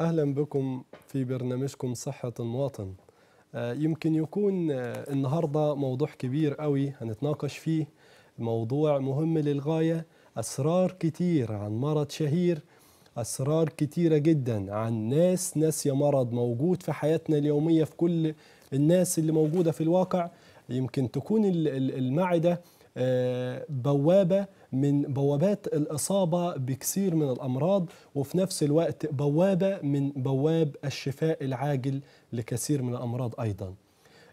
أهلا بكم في برنامجكم صحة المواطن آه، يمكن يكون آه، النهاردة موضوع كبير قوي هنتناقش فيه موضوع مهم للغاية أسرار كتير عن مرض شهير أسرار كتيرة جدا عن ناس ناسية مرض موجود في حياتنا اليومية في كل الناس اللي موجودة في الواقع يمكن تكون المعدة بوابة من بوابات الإصابة بكثير من الأمراض وفي نفس الوقت بوابة من بواب الشفاء العاجل لكثير من الأمراض أيضاً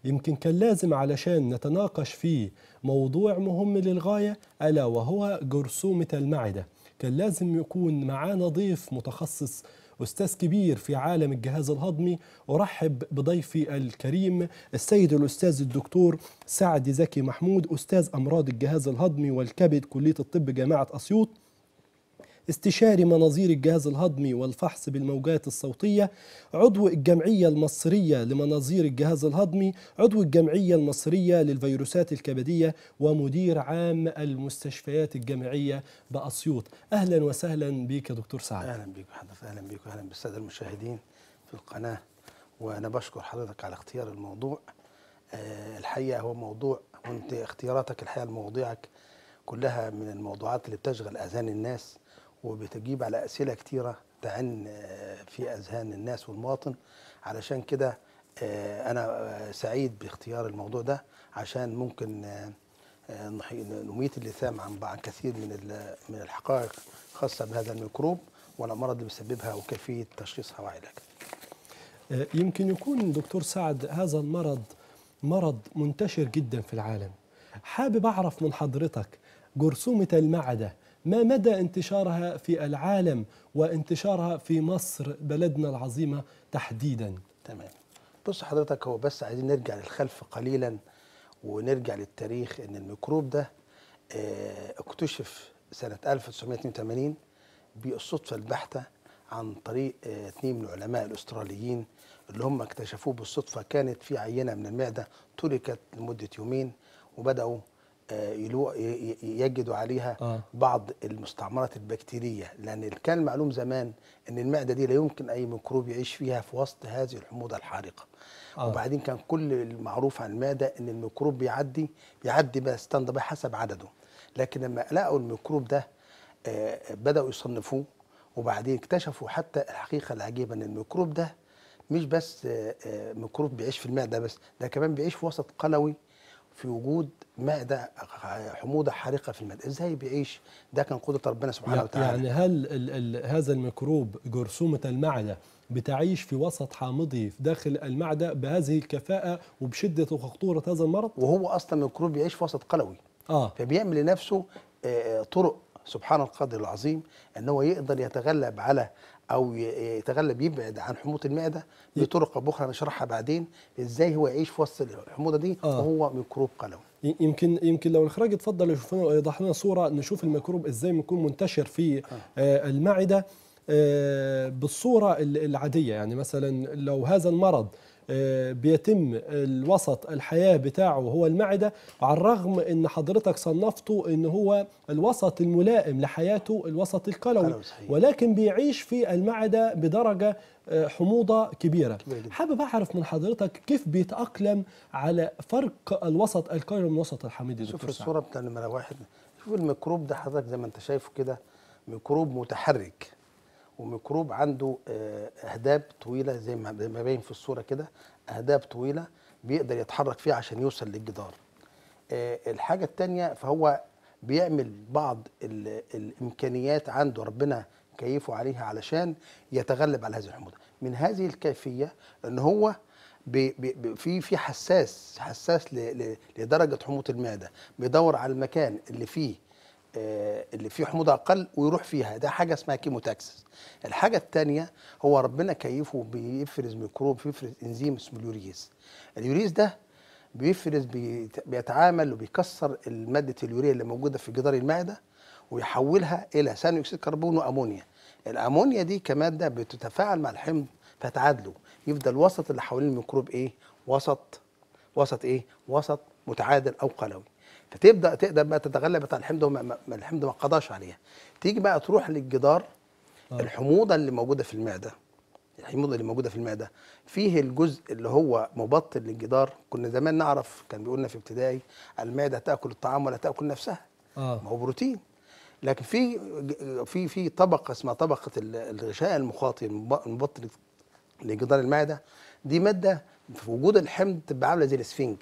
يمكن كان لازم علشان نتناقش في موضوع مهم للغاية ألا وهو جرثومة المعدة كان لازم يكون معانا ضيف متخصص أستاذ كبير في عالم الجهاز الهضمي أرحب بضيفي الكريم السيد الأستاذ الدكتور سعد زكي محمود أستاذ أمراض الجهاز الهضمي والكبد كلية الطب جامعة أسيوط استشاري مناظير الجهاز الهضمي والفحص بالموجات الصوتية عضو الجمعية المصرية لمناظير الجهاز الهضمي عضو الجمعية المصرية للفيروسات الكبدية ومدير عام المستشفيات الجامعية بأسيوط أهلا وسهلا بك يا دكتور سعد أهلا بك حضرتك أهلا بك وأهلا بالسادة المشاهدين في القناة وأنا بشكر حضرتك على اختيار الموضوع آه، الحقيقة هو موضوع وانت اختياراتك الحقيقة لمواضيعك كلها من الموضوعات اللي بتشغل أذهان الناس وبتجيب على أسئلة كتيرة تعن آه، في أذهان الناس والمواطن علشان كده آه، أنا آه، سعيد باختيار الموضوع ده عشان ممكن نميت اللثام عن بعض كثير من من الحقائق خاصة بهذا الميكروب والأمراض اللي بيسببها وكيفية تشخيصها وعلاجها. يمكن يكون دكتور سعد هذا المرض مرض منتشر جدا في العالم. حابب أعرف من حضرتك جرثومة المعدة ما مدى انتشارها في العالم وانتشارها في مصر بلدنا العظيمة تحديدا تمام بص حضرتك هو بس عايزين نرجع للخلف قليلا ونرجع للتاريخ ان الميكروب ده آه، اكتشف سنة 1982 بالصدفة البحتة عن طريق اثنين آه، من العلماء الاستراليين اللي هم اكتشفوه بالصدفة كانت في عينة من المعدة تركت لمدة يومين وبدأوا آه، يجدوا عليها آه. بعض المستعمرات البكتيرية لأن كان المعلوم زمان أن المعدة دي لا يمكن أي ميكروب يعيش فيها في وسط هذه الحموضة الحارقة آه. وبعدين كان كل المعروف عن المعدة أن الميكروب بيعدي بيعدي بستاند باي حسب عدده لكن لما لقوا الميكروب ده آه، بدأوا يصنفوه وبعدين اكتشفوا حتى الحقيقة العجيبة أن الميكروب ده مش بس آه، ميكروب بيعيش في المعدة بس ده كمان بيعيش في وسط قلوي في وجود مادة حموضة حارقة في المادة إزاي بيعيش ده كان قدرة ربنا سبحانه وتعالى يعني هل الـ الـ هذا الميكروب جرثومة المعدة بتعيش في وسط حامضي في داخل المعدة بهذه الكفاءة وبشدة وخطورة هذا المرض وهو أصلا ميكروب بيعيش في وسط قلوي آه. فبيعمل لنفسه آه، آه، طرق سبحان القدر العظيم أنه يقدر يتغلب على او يتغلب يبعد عن حموضه المعده بطرق اخرى هنشرحها بعدين ازاي هو يعيش في وسط الحموضه دي آه. وهو ميكروب قلوي يمكن يمكن لو الاخراج اتفضل يشوف لنا يوضح لنا صوره نشوف الميكروب ازاي بيكون منتشر في آه. آه، المعده آه، بالصوره العاديه يعني مثلا لو هذا المرض آه، بيتم الوسط الحياه بتاعه هو المعده على الرغم ان حضرتك صنفته ان هو الوسط الملائم لحياته الوسط القلوي ولكن بيعيش في المعده بدرجه آه، حموضة كبيرة حابب أعرف من حضرتك كيف بيتأقلم على فرق الوسط القلوي من الوسط الحميد شوف الصورة بتاع نمرة واحد شوف الميكروب ده حضرتك زي ما أنت شايفه كده ميكروب متحرك وميكروب عنده آه، اهداب طويله زي ما باين في الصوره كده اهداب طويله بيقدر يتحرك فيها عشان يوصل للجدار آه، الحاجه الثانيه فهو بيعمل بعض الامكانيات عنده ربنا كيفه عليها علشان يتغلب على هذه الحموضه من هذه الكيفيه ان هو بي بي في في حساس حساس لدرجه حموضه المعده بيدور على المكان اللي فيه آه، اللي فيه حموضه اقل ويروح فيها ده حاجه اسمها كيموتاكسس الحاجه الثانيه هو ربنا كيفه بيفرز ميكروب بيفرز انزيم اسمه اليوريز اليوريز ده بيفرز بيتعامل وبيكسر ماده اليوريا اللي موجوده في جدار المعده ويحولها الى ثاني اكسيد كربون وامونيا الامونيا دي كماده بتتفاعل مع الحمض فتعادله يفضل وسط اللي حوالين الميكروب ايه وسط وسط ايه وسط متعادل او قلوي فتبدا تقدر بقى تتغلب بتاع الحمض ما الحمض ما قضاش عليها تيجي بقى تروح للجدار آه. الحموضه اللي موجوده في المعده الحموضه اللي موجوده في المعده فيه الجزء اللي هو مبطل للجدار كنا زمان نعرف كان بيقولنا في ابتدائي المعده تاكل الطعام ولا تاكل نفسها آه. ما هو بروتين لكن في في في طبقه اسمها طبقه الغشاء المخاطي المبطل لجدار المعده دي ماده في وجود الحمض تبقى عامله زي الاسفنج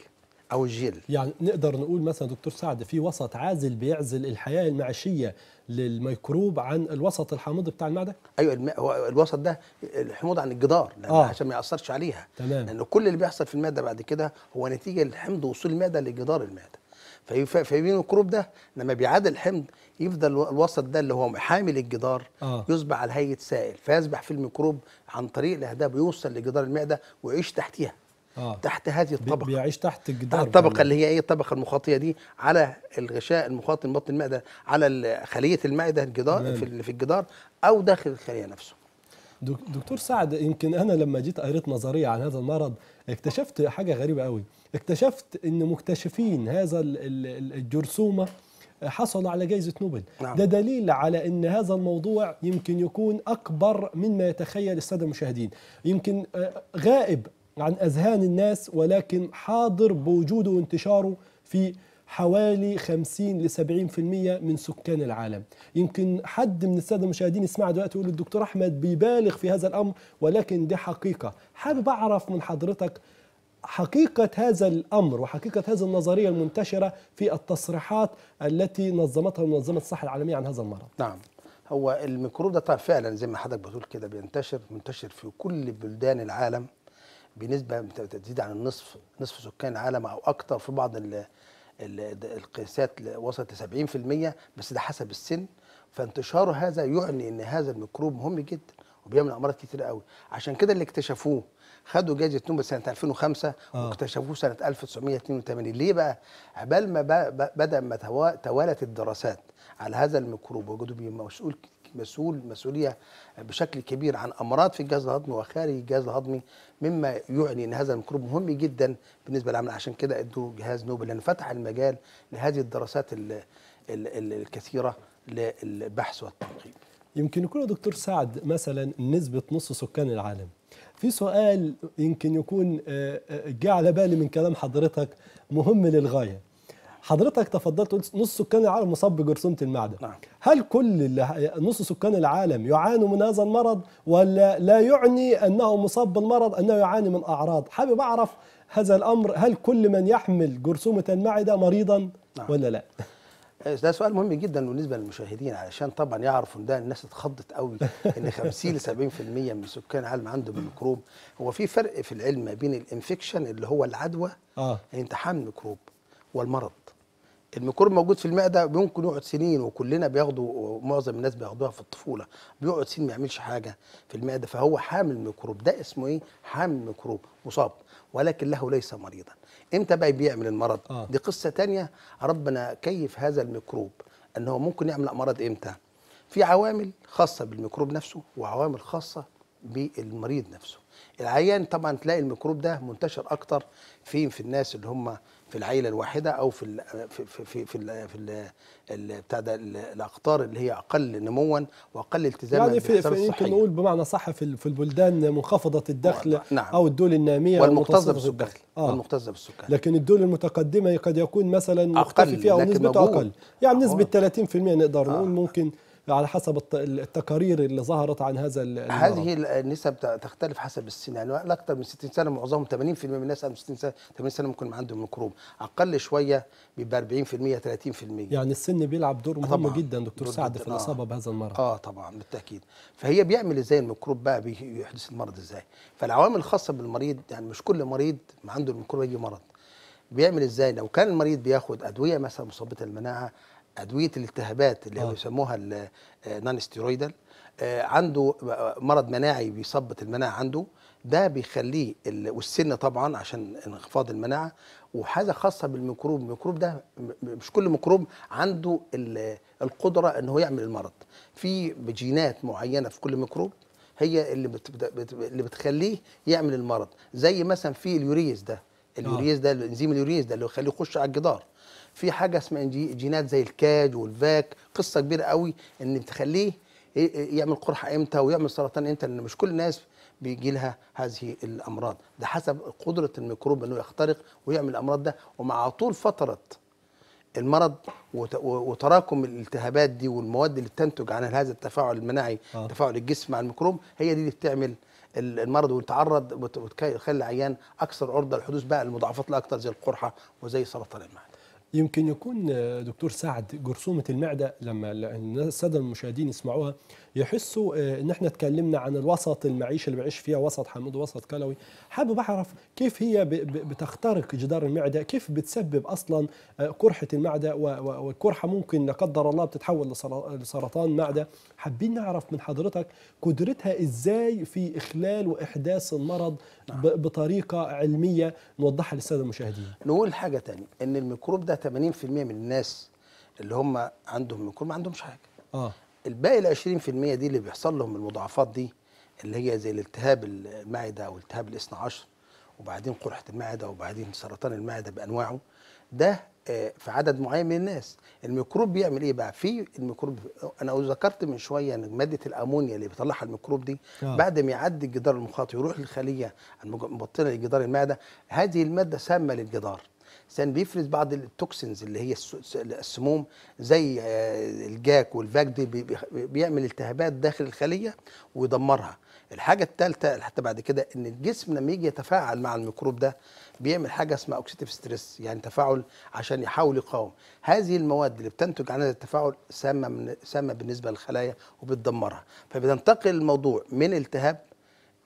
او الجيل يعني نقدر نقول مثلا دكتور سعد في وسط عازل بيعزل الحياه المعيشيه للميكروب عن الوسط الحامض بتاع المعده ايوه الم... هو الوسط ده الحموضه عن الجدار لأن آه. عشان ما ياثرش عليها تمام لان كل اللي بيحصل في المعده بعد كده هو نتيجه لحمض وصول المعده لجدار المعده الكروب ده لما بيعاد الحمض يفضل الوسط ده اللي هو حامل الجدار آه. يصبح على هيئه سائل فيسبح في الميكروب عن طريق الاهداب ويوصل لجدار المعده ويعيش تحتيها آه. تحت هذه الطبقه بيعيش تحت الجدار تحت الطبقه اللي هي ايه الطبقه المخاطيه دي على الغشاء المخاطي بطن المعده على خليه المعده الجدار مم. في, في الجدار او داخل الخليه نفسه دكتور سعد يمكن انا لما جيت قريت نظريه عن هذا المرض اكتشفت حاجه غريبه قوي اكتشفت ان مكتشفين هذا الجرثومه حصلوا على جائزة نوبل نعم. ده دليل على أن هذا الموضوع يمكن يكون أكبر مما يتخيل السادة المشاهدين يمكن آه، غائب عن أذهان الناس ولكن حاضر بوجوده وانتشاره في حوالي 50 ل 70% من سكان العالم يمكن حد من الساده المشاهدين يسمع دلوقتي يقول الدكتور احمد بيبالغ في هذا الامر ولكن دي حقيقه حابب اعرف من حضرتك حقيقة هذا الأمر وحقيقة هذه النظرية المنتشرة في التصريحات التي نظمتها منظمة الصحة العالمية عن هذا المرض نعم هو الميكروب ده فعلا زي ما حضرتك بتقول كده بينتشر منتشر في كل بلدان العالم بنسبه تزيد عن النصف نصف سكان العالم او اكثر في بعض القياسات وصلت ل 70% بس ده حسب السن فانتشاره هذا يعني ان هذا الميكروب مهم جدا وبيعمل امراض كتير قوي عشان كده اللي اكتشفوه خدوا جائزه نوبل سنه 2005 آه. واكتشفوه سنه 1982 ليه بقى عبال ما بدا ما توالت الدراسات على هذا الميكروب بيه مسؤول مسؤول مسؤوليه بشكل كبير عن امراض في الجهاز الهضمي وخارج الجهاز الهضمي مما يعني ان هذا الميكروب مهم جدا بالنسبه للعمل عشان كده ادوا جهاز نوبل لان فتح المجال لهذه الدراسات الكثيره للبحث والتنقيب. يمكن يكون دكتور سعد مثلا نسبه نص سكان العالم. في سؤال يمكن يكون آه، آه، جه على بالي من كلام حضرتك مهم للغايه. حضرتك تفضلت قلت نص سكان العالم مصاب بجرثومه المعده نعم. هل كل نص سكان العالم يعانوا من هذا المرض ولا لا يعني انه مصاب بالمرض انه يعاني من اعراض حابب اعرف هذا الامر هل كل من يحمل جرثومه المعده مريضا نعم. ولا لا ده سؤال مهم جدا بالنسبه للمشاهدين علشان طبعا يعرفوا ان ده الناس اتخضت قوي ان 50 ل 70% من سكان العالم عندهم الميكروب هو في فرق في العلم ما بين الانفكشن اللي هو العدوى آه. يعني انت حامل ميكروب والمرض الميكروب موجود في المعده ممكن يقعد سنين وكلنا بياخدوا معظم الناس بياخدوها في الطفوله بيقعد سنين ما يعملش حاجه في المعده فهو حامل ميكروب ده اسمه ايه حامل ميكروب مصاب ولكن له ليس مريضا امتى بقى بيعمل المرض آه. دي قصه تانية ربنا كيف هذا الميكروب ان هو ممكن يعمل امراض امتى في عوامل خاصه بالميكروب نفسه وعوامل خاصه بالمريض نفسه العيان طبعا تلاقي الميكروب ده منتشر اكتر فين في الناس اللي هم في العيله الواحده او في الـ في في في, الـ في الـ الـ بتاع ده الاقطار اللي هي اقل نموا واقل التزاما يعني في, في يمكن نقول بمعنى صح في, في البلدان منخفضه الدخل نعم. او الدول الناميه والمكتظه بالسكان آه. والمكتظه بالسكان لكن الدول المتقدمه قد يكون مثلا مختفي فيها نسبه اقل يعني نسبه 30% نقدر آه. نقول ممكن على حسب التقارير اللي ظهرت عن هذا المرض. هذه النسب تختلف حسب السن يعني اكثر من 60 سنه معظمهم 80% من الناس 60 سنه 80 سنه ممكن عندهم ميكروب اقل شويه بيبقى 40% 30% يعني السن بيلعب دور مهم طبعًا. جدا دكتور دور سعد في الاصابه آه. بهذا المرض اه طبعا بالتاكيد فهي بيعمل ازاي الميكروب بقى بيحدث المرض ازاي فالعوامل الخاصه بالمريض يعني مش كل مريض عنده الميكروب اي مرض بيعمل ازاي لو كان المريض بياخد ادويه مثلا مثبطه المناعه ادويه الالتهابات اللي آه. بيسموها النون ستيرويدال عنده مرض مناعي بيثبط المناعه عنده ده بيخليه والسن طبعا عشان انخفاض المناعه وحاجه خاصه بالميكروب الميكروب ده مش كل ميكروب عنده القدره ان هو يعمل المرض في جينات معينه في كل ميكروب هي اللي اللي بتخليه يعمل المرض زي مثلا في اليوريز ده آه. اليوريز ده الانزيم اليوريز ده اللي يخليه يخش على الجدار في حاجه اسمها جينات زي الكاد والفاك قصه كبيره قوي ان تخليه يعمل قرحه امتى ويعمل سرطان امتى لان مش كل الناس بيجي لها هذه الامراض ده حسب قدره الميكروب انه يخترق ويعمل الامراض ده ومع طول فتره المرض وتراكم الالتهابات دي والمواد اللي بتنتج عن هذا التفاعل المناعي آه. تفاعل الجسم مع الميكروب هي دي اللي بتعمل المرض وتعرض وتخلي العيان اكثر عرضه لحدوث بقى المضاعفات الاكثر زي القرحه وزي سرطان المعده يمكن يكون آه، دكتور سعد جرثومة المعدة لما السادة المشاهدين يسمعوها يحسوا آه، ان احنا اتكلمنا عن الوسط المعيشة اللي بعيش فيها وسط حمود وسط كلوي حابب اعرف كيف هي بتخترق جدار المعدة كيف بتسبب اصلا قرحة آه، المعدة والقرحة ممكن لا قدر الله بتتحول لسرطان معدة حابين نعرف من حضرتك قدرتها ازاي في اخلال واحداث المرض نعم. بطريقه علميه نوضحها للساده المشاهدين نقول حاجه تانية ان الميكروب ده 80% من الناس اللي هم عندهم ميكروب ما عندهمش حاجه اه الباقي ال 20% دي اللي بيحصل لهم المضاعفات دي اللي هي زي الالتهاب المعده او التهاب الاثنى عشر وبعدين قرحه المعده وبعدين سرطان المعده بانواعه ده آه، في عدد معين من الناس الميكروب بيعمل ايه بقى في الميكروب انا ذكرت من شويه ان ماده الامونيا اللي بيطلعها الميكروب دي آه. بعد ما يعدي الجدار المخاطي ويروح للخليه المبطنه لجدار المعده هذه الماده سامه للجدار سان بيفرز بعض التوكسينز اللي هي السموم زي آه، الجاك والفاك دي بيعمل التهابات داخل الخليه ويدمرها الحاجه الثالثه حتى بعد كده ان الجسم لما يجي يتفاعل مع الميكروب ده بيعمل حاجه اسمها اوكسيتيف ستريس يعني تفاعل عشان يحاول يقاوم هذه المواد اللي بتنتج عن هذا التفاعل سامه من سامه بالنسبه للخلايا وبتدمرها فبتنتقل الموضوع من التهاب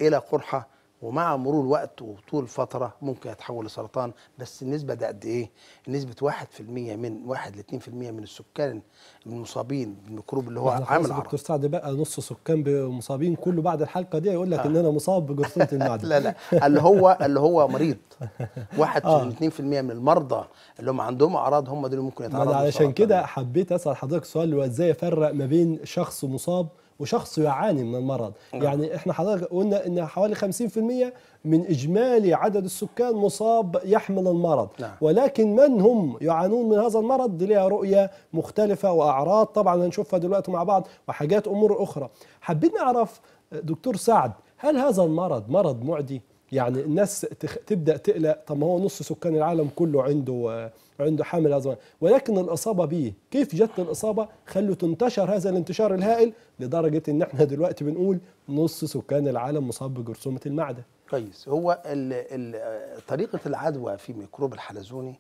الى قرحه ومع مرور الوقت وطول الفترة ممكن يتحول لسرطان بس النسبة ده قد إيه؟ نسبة 1% من 1 ل 2% من السكان المصابين بالميكروب اللي هو عامل عرض دكتور سعد بقى نص سكان مصابين كله بعد الحلقة دي يقول لك آه. إن أنا مصاب بجرثومة المعدة لا لا اللي هو اللي هو مريض 1 آه. 2% من المرضى اللي هم عندهم أعراض هم دول ممكن يتعرضوا علشان كده حبيت أسأل حضرتك سؤال اللي هو إزاي أفرق ما بين شخص مصاب وشخص يعاني من المرض نعم. يعني احنا حضرتك قلنا ان حوالي 50% من اجمالي عدد السكان مصاب يحمل المرض نعم. ولكن من هم يعانون من هذا المرض دي ليها رؤيه مختلفه واعراض طبعا هنشوفها دلوقتي مع بعض وحاجات امور اخرى حابين نعرف دكتور سعد هل هذا المرض مرض معدي يعني الناس تبدا تقلق طب ما هو نص سكان العالم كله عنده آه، عنده حامل هذا ولكن الإصابة به كيف جت الإصابة خلوا تنتشر هذا الانتشار الهائل لدرجة إن احنا دلوقتي بنقول نص سكان العالم مصاب بجرثومة المعدة كويس هو الـ الـ طريقة العدوى في ميكروب الحلزوني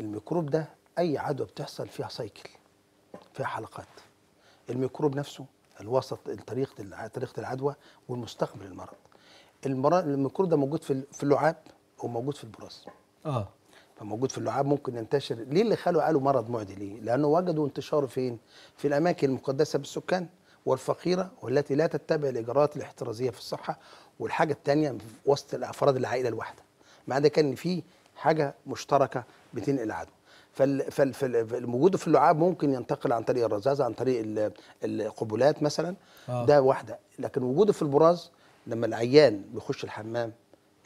الميكروب ده أي عدوى بتحصل فيها سايكل فيها حلقات الميكروب نفسه الوسط طريقة طريقة العدوى والمستقبل المرض الميكروب ده موجود في اللعاب وموجود في البراز اه موجود في اللعاب ممكن ينتشر ليه اللي خلوا قالوا مرض معدي ليه لانه وجدوا انتشاره فين في الاماكن المقدسه بالسكان والفقيره والتي لا تتبع الاجراءات الاحترازيه في الصحه والحاجه الثانيه وسط الافراد العائله الواحده مع ده كان في حاجه مشتركه بتنقل العدو فالموجود في اللعاب ممكن ينتقل عن طريق الرذاذه عن طريق القبلات مثلا آه. ده واحده لكن وجوده في البراز لما العيان بيخش الحمام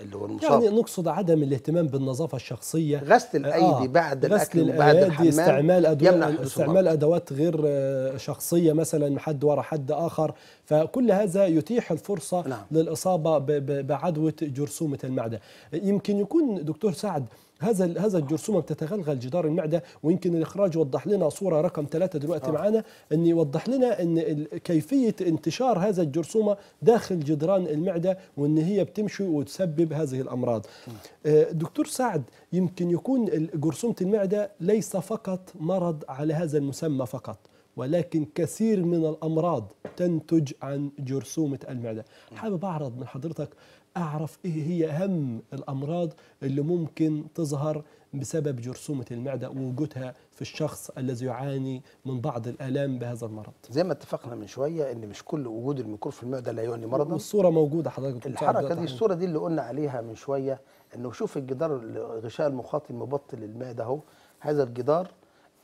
اللي هو المصاب يعني نقصد عدم الاهتمام بالنظافه الشخصيه غسل آه، الايدي آه بعد غسل الاكل وبعد الحمام استعمال ادوات استعمال ادوات غير آه، شخصيه مثلا حد ورا حد اخر فكل هذا يتيح الفرصه نعم. للاصابه بعدوى جرثومه المعده يمكن يكون دكتور سعد هذا هذا الجرثومه بتتغلغل جدار المعده ويمكن الاخراج وضح لنا صوره رقم ثلاثة دلوقتي آه. معانا ان يوضح لنا ان كيفيه انتشار هذا الجرثومه داخل جدران المعده وان هي بتمشي وتسبب هذه الامراض. آه. آه، دكتور سعد يمكن يكون جرثومه المعده ليس فقط مرض على هذا المسمى فقط. ولكن كثير من الامراض تنتج عن جرثومه المعده حابب اعرض من حضرتك أعرف إيه هي أهم الأمراض اللي ممكن تظهر بسبب جرثومة المعدة ووجودها في الشخص الذي يعاني من بعض الآلام بهذا المرض زي ما اتفقنا من شوية أن مش كل وجود الميكروب في المعدة لا يعني مرضا والصورة موجودة حضرتك الحركة دي الصورة دي اللي قلنا عليها من شوية أنه شوف الجدار الغشاء المخاطي المبطل للمعده أهو هذا الجدار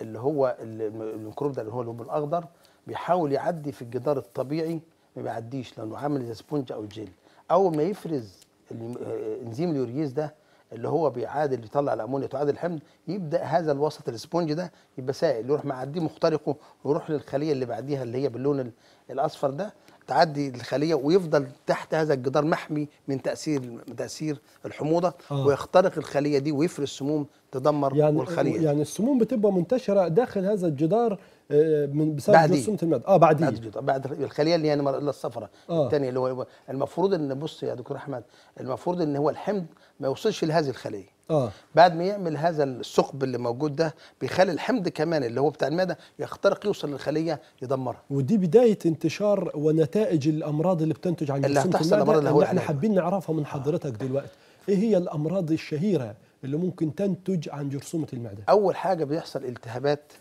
اللي هو الميكروب ده اللي هو اللون الأخضر بيحاول يعدي في الجدار الطبيعي ما بيعديش لأنه عامل زي سبونج أو جيل اول ما يفرز آه، انزيم اليوريز ده اللي هو بيعادل يطلع الامونيا تعادل الحمض يبدا هذا الوسط الاسبونج ده يبقى سائل يروح معديه مخترقه ويروح للخليه اللي بعديها اللي هي باللون الاصفر ده تعدي الخليه ويفضل تحت هذا الجدار محمي من تاثير تاثير الحموضه آه. ويخترق الخليه دي ويفرز سموم تدمر يعني الخليه يعني السموم بتبقى منتشره داخل هذا الجدار آه، من بسبب جرثومه المعده اه بعديه بعد الجدار بعد الخليه اللي يعني يعني الصفراء آه. الثانيه اللي هو المفروض ان بص يا دكتور احمد المفروض ان هو الحمض ما يوصلش لهذه الخليه آه. بعد ما يعمل هذا الثقب اللي موجود ده بيخلي الحمض كمان اللي هو بتاع المعده يخترق يوصل للخليه يدمرها ودي بدايه انتشار ونتائج الامراض اللي بتنتج عن اللي هتحصل الامراض اللي هو احنا حابين نعرفها من حضرتك دلوقتي ايه هي الامراض الشهيره اللي ممكن تنتج عن جرثومه المعده اول حاجه بيحصل التهابات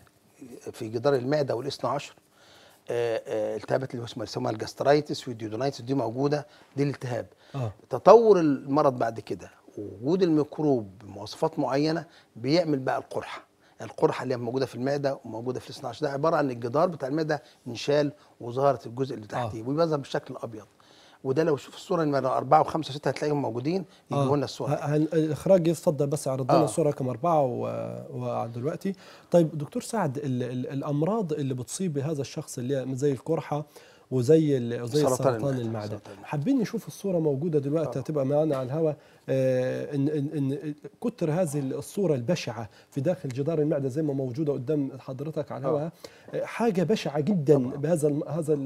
في جدار المعده والاثنى عشر آه، آه، التهابات اللي اسمها الجاسترايتس والديودونايتس دي موجوده دي الالتهاب آه. تطور المرض بعد كده وجود الميكروب بمواصفات معينه بيعمل بقى القرحه القرحه اللي موجوده في المعده وموجوده في ال عشر ده عباره عن الجدار بتاع المعده انشال وظهرت الجزء اللي تحتيه آه. وبيظهر بالشكل الابيض وده لو شوف الصوره لما 4 اربعه وخمسه و هتلاقيهم موجودين يجيبوا آه. لنا الصوره الاخراج يتفضل بس عرض لنا آه. الصوره رقم اربعه و... ودلوقتي طيب دكتور سعد الـ الـ الامراض اللي بتصيب هذا الشخص اللي هي زي القرحه وزي وزي زي سرطان المعده, المعدة. حابين نشوف الصوره موجوده دلوقتي آه. هتبقى معانا على الهواء آه، ان ان ان كتر هذه الصوره البشعه في داخل جدار المعده زي ما موجوده قدام حضرتك على الهواء آه. آه، حاجه بشعه جدا طبعا. بهذا هذا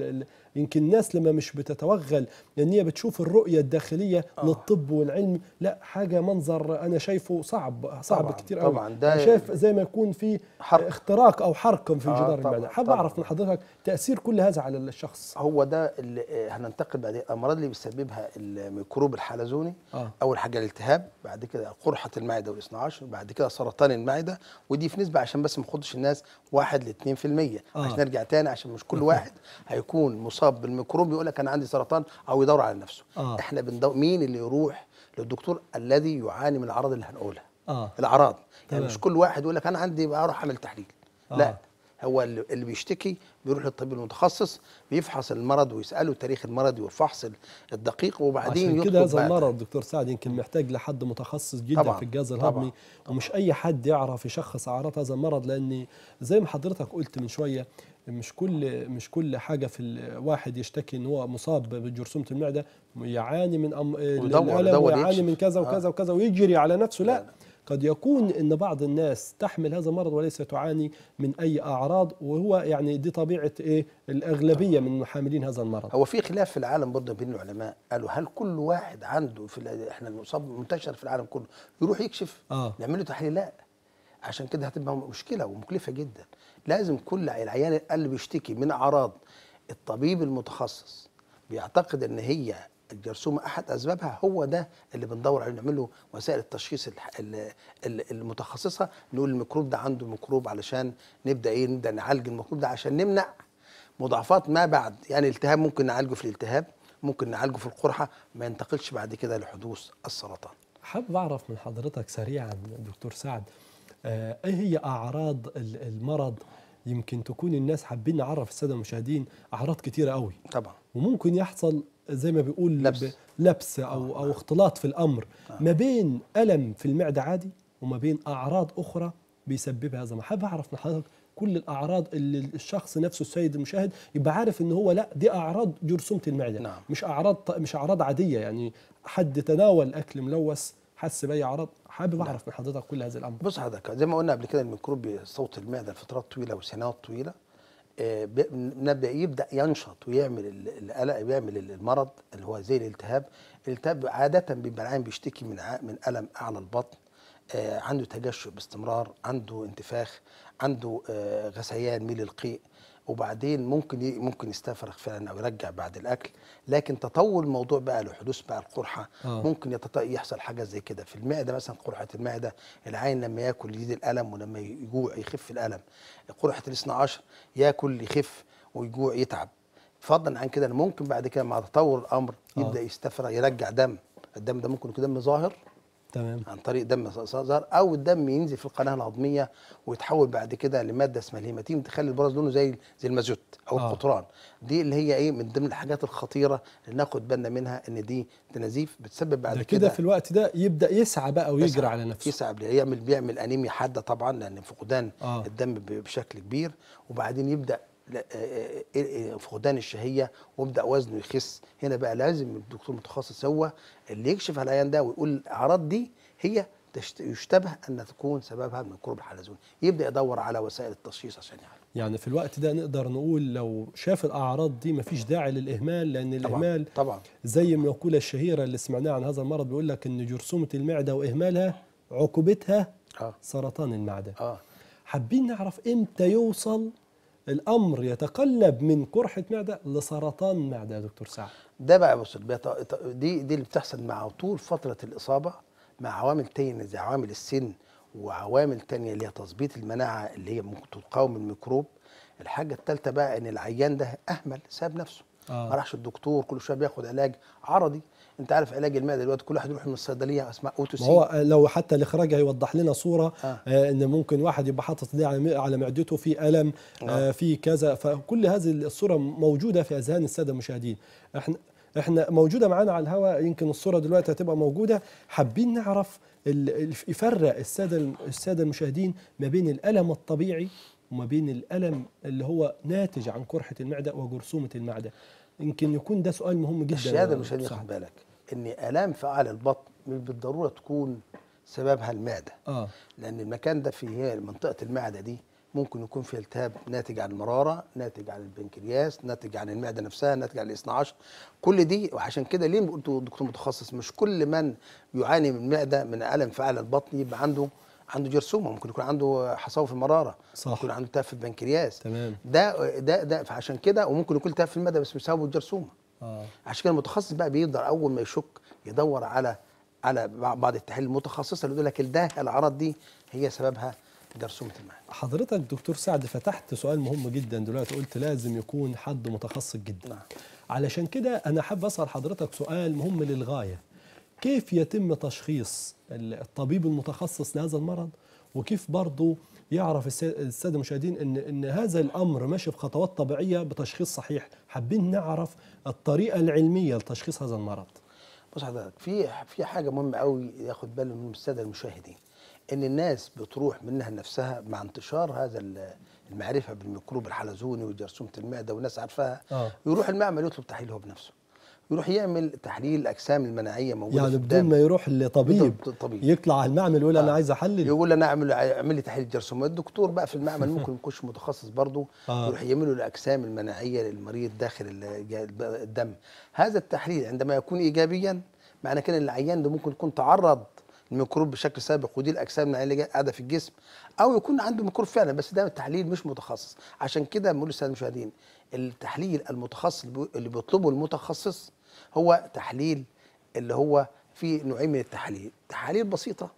يمكن الناس لما مش بتتوغل لان هي بتشوف الرؤيه الداخليه آه. للطب والعلم لا حاجه منظر انا شايفه صعب صعب طبعًا كتير قوي طبعا ده شايف زي ما يكون في حرق. اختراق او حرق في آه جدار المعده حابب اعرف من حضرتك تاثير كل هذا على الشخص هو ده اللي هننتقل بعدين الامراض اللي بيسببها الميكروب الحلزوني آه. او الحلزوني حاجه الالتهاب بعد كده قرحه المعده 12 بعد كده سرطان المعده ودي في نسبه عشان بس ما نخضش الناس 1 ل 2% آه. عشان نرجع تاني عشان مش كل واحد هيكون مصاب بالميكروب يقول لك انا عندي سرطان او يدور على نفسه آه. احنا بندو... مين اللي يروح للدكتور الذي يعاني من الاعراض اللي هنقولها آه. الاعراض يعني مش كل واحد يقول لك انا عندي بقى اروح اعمل تحليل آه. لا هو اللي بيشتكي بيروح للطبيب المتخصص بيفحص المرض ويساله تاريخ المرض والفحص الدقيق وبعدين عشان كده هذا المرض دكتور سعد يمكن محتاج لحد متخصص جدا طبعًا في الجهاز الهضمي طبعًا ومش اي حد يعرف يشخص اعراض هذا المرض لان زي ما حضرتك قلت من شويه مش كل مش كل حاجه في الواحد يشتكي ان هو مصاب بجرثومه المعده يعاني من أم الالم ويعاني من كذا آه. وكذا آه وكذا ويجري على نفسه لا, لا. قد يكون أن بعض الناس تحمل هذا المرض وليس تعاني من أي أعراض وهو يعني دي طبيعة إيه الأغلبية من حاملين هذا المرض هو في خلاف في العالم برضه بين العلماء قالوا هل كل واحد عنده في احنا المصاب منتشر في العالم كله يروح يكشف آه. نعمل له تحليل لا عشان كده هتبقى مشكلة ومكلفة جدا لازم كل العيان اللي بيشتكي من أعراض الطبيب المتخصص بيعتقد ان هي الجرثومة أحد أسبابها هو ده اللي بندور عليه نعمل له وسائل التشخيص المتخصصة نقول الميكروب ده عنده ميكروب علشان نبدأ إيه نبدأ نعالج الميكروب ده عشان نمنع مضاعفات ما بعد يعني التهاب ممكن نعالجه في الالتهاب ممكن نعالجه في القرحة ما ينتقلش بعد كده لحدوث السرطان حابب أعرف من حضرتك سريعا دكتور سعد آه إيه هي أعراض المرض يمكن تكون الناس حابين نعرف الساده المشاهدين اعراض كتيره قوي طبعا وممكن يحصل زي ما بيقول لبس لبس او آه. او اختلاط في الامر آه. ما بين الم في المعده عادي وما بين اعراض اخرى بيسببها هذا ما حابب اعرف من حضرتك كل الاعراض اللي الشخص نفسه السيد المشاهد يبقى عارف ان هو لا دي اعراض جرثومه المعده نعم. مش اعراض مش اعراض عاديه يعني حد تناول اكل ملوث حس باي اعراض حابب نعم. اعرف من حضرتك كل هذا الامر بص حضرتك زي ما قلنا قبل كده الميكروب بصوت المعده لفترات طويله وسنوات طويله نبدا يبدا ينشط ويعمل القلق ويعمل المرض اللي هو زي الالتهاب الالتهاب عاده بيبقى العين بيشتكي من من الم اعلى البطن آه، عنده تجشؤ باستمرار عنده انتفاخ عنده آه، غثيان ميل القيء وبعدين ممكن ممكن يستفرغ فعلا او يرجع بعد الاكل لكن تطور الموضوع بقى لحدوث بقى القرحه آه. ممكن يتط... يحصل حاجه زي كده في المعده مثلا قرحه المعده العين لما ياكل يزيد الالم ولما يجوع يخف الالم قرحه الاثنى عشر ياكل يخف ويجوع يتعب فضلا عن كده ممكن بعد كده مع تطور الامر آه. يبدا آه. يستفرغ يرجع دم الدم ده ممكن يكون دم ظاهر تمام عن طريق دم صدر او الدم ينزل في القناه الهضميه ويتحول بعد كده لماده اسمها الهيماتين تخلي البراز لونه زي زي المازوت او آه. القطران دي اللي هي ايه من ضمن الحاجات الخطيره اللي ناخد بالنا منها ان دي تنازيف بتسبب بعد كده كده في الوقت ده يبدا يسعى بقى ويجري على نفسه يسعى يعمل بيعمل انيميا حاده طبعا لان فقدان آه. الدم بشكل كبير وبعدين يبدا آه، آه، آه، فقدان الشهيه ويبدا وزنه يخس هنا بقى لازم الدكتور المتخصص هو اللي يكشف على العيان ده ويقول الاعراض دي هي يشتبه ان تكون سببها الميكروب الحلزوني يبدا يدور على وسائل التشخيص عشان يعرف يعني في الوقت ده نقدر نقول لو شاف الاعراض دي مفيش داعي للاهمال لان الاهمال طبعا, طبعاً. زي المقوله الشهيره اللي سمعناها عن هذا المرض بيقول لك ان جرثومه المعده واهمالها عقوبتها آه. سرطان المعده آه. حابين نعرف امتى يوصل الامر يتقلب من قرحه معده لسرطان معده يا دكتور سعد ده بقى بص دي دي اللي بتحصل مع طول فتره الاصابه مع عوامل تانية زي عوامل السن وعوامل تانية اللي هي تظبيط المناعه اللي هي ممكن تقاوم الميكروب الحاجه الثالثه بقى ان العيان ده اهمل ساب نفسه آه. ما راحش الدكتور كل شويه بياخد علاج عرضي انت عارف علاج المعده دلوقتي كل واحد يروح من الصيدليه او تو سي هو لو حتى الاخراج هيوضح لنا صوره آه. آه ان ممكن واحد يبقى حاطط ايديه على معدته في الم آه. آه في كذا فكل هذه الصوره موجوده في اذهان الساده المشاهدين احنا احنا موجوده معانا على الهواء يمكن الصوره دلوقتي هتبقى موجوده حابين نعرف يفرق الساده الساده المشاهدين ما بين الالم الطبيعي وما بين الالم اللي هو ناتج عن قرحه المعده وجرثومه المعده يمكن يكون ده سؤال مهم جدا الشهاده المشاهدين خد بالك ان الام فعال البطن مش بالضروره تكون سببها المعده آه. لان المكان ده في منطقه المعده دي ممكن يكون في التهاب ناتج عن المراره ناتج عن البنكرياس ناتج عن المعده نفسها ناتج عن الاثنى عشر كل دي وعشان كده ليه قلت دكتور متخصص مش كل من يعاني من معده من الم فعال البطن يبقى عنده عنده جرثومه ممكن يكون عنده حصاوه في المراره صح. ممكن يكون عنده التهاب في البنكرياس تمام ده ده ده فعشان كده وممكن يكون التهاب في المعده بس بسبب الجرثومه آه. عشان كده المتخصص بقى بيقدر اول ما يشك يدور على على بعض التحاليل المتخصصه اللي يقول لك ده الاعراض دي هي سببها جرثومه المعده. حضرتك دكتور سعد فتحت سؤال مهم جدا دلوقتي قلت لازم يكون حد متخصص جدا. نعم. علشان كده انا حابب اسال حضرتك سؤال مهم للغايه. كيف يتم تشخيص الطبيب المتخصص لهذا المرض وكيف برضه يعرف الساده المشاهدين ان ان هذا الامر ماشي بخطوات طبيعيه بتشخيص صحيح حابين نعرف الطريقه العلميه لتشخيص هذا المرض بص حضرتك في في حاجه مهمه قوي ياخد باله من الساده المشاهدين ان الناس بتروح منها لنفسها مع انتشار هذا المعرفه بالميكروب الحلزوني وجرثومه المعده والناس عارفاها آه. يروح المعمل يطلب تحليل هو بنفسه يروح يعمل تحليل الاجسام المناعيه موجوده يعني بدون ما يروح لطبيب يطلع على المعمل يقول آه. انا عايز احلل يقول انا اعمل اعمل لي تحليل جرثومه الدكتور بقى في المعمل ممكن ما يكونش متخصص برضه آه. يروح يعمل له الاجسام المناعيه للمريض داخل الدم هذا التحليل عندما يكون ايجابيا معنى كده العيان ده ممكن يكون تعرض الميكروب بشكل سابق ودي الاجسام اللي قاعده في الجسم او يكون عنده ميكروب فعلا بس ده التحليل مش متخصص عشان كده بنقول للساده المشاهدين التحليل المتخصص اللي بيطلبه المتخصص هو تحليل اللي هو في نوعين من التحاليل تحاليل بسيطه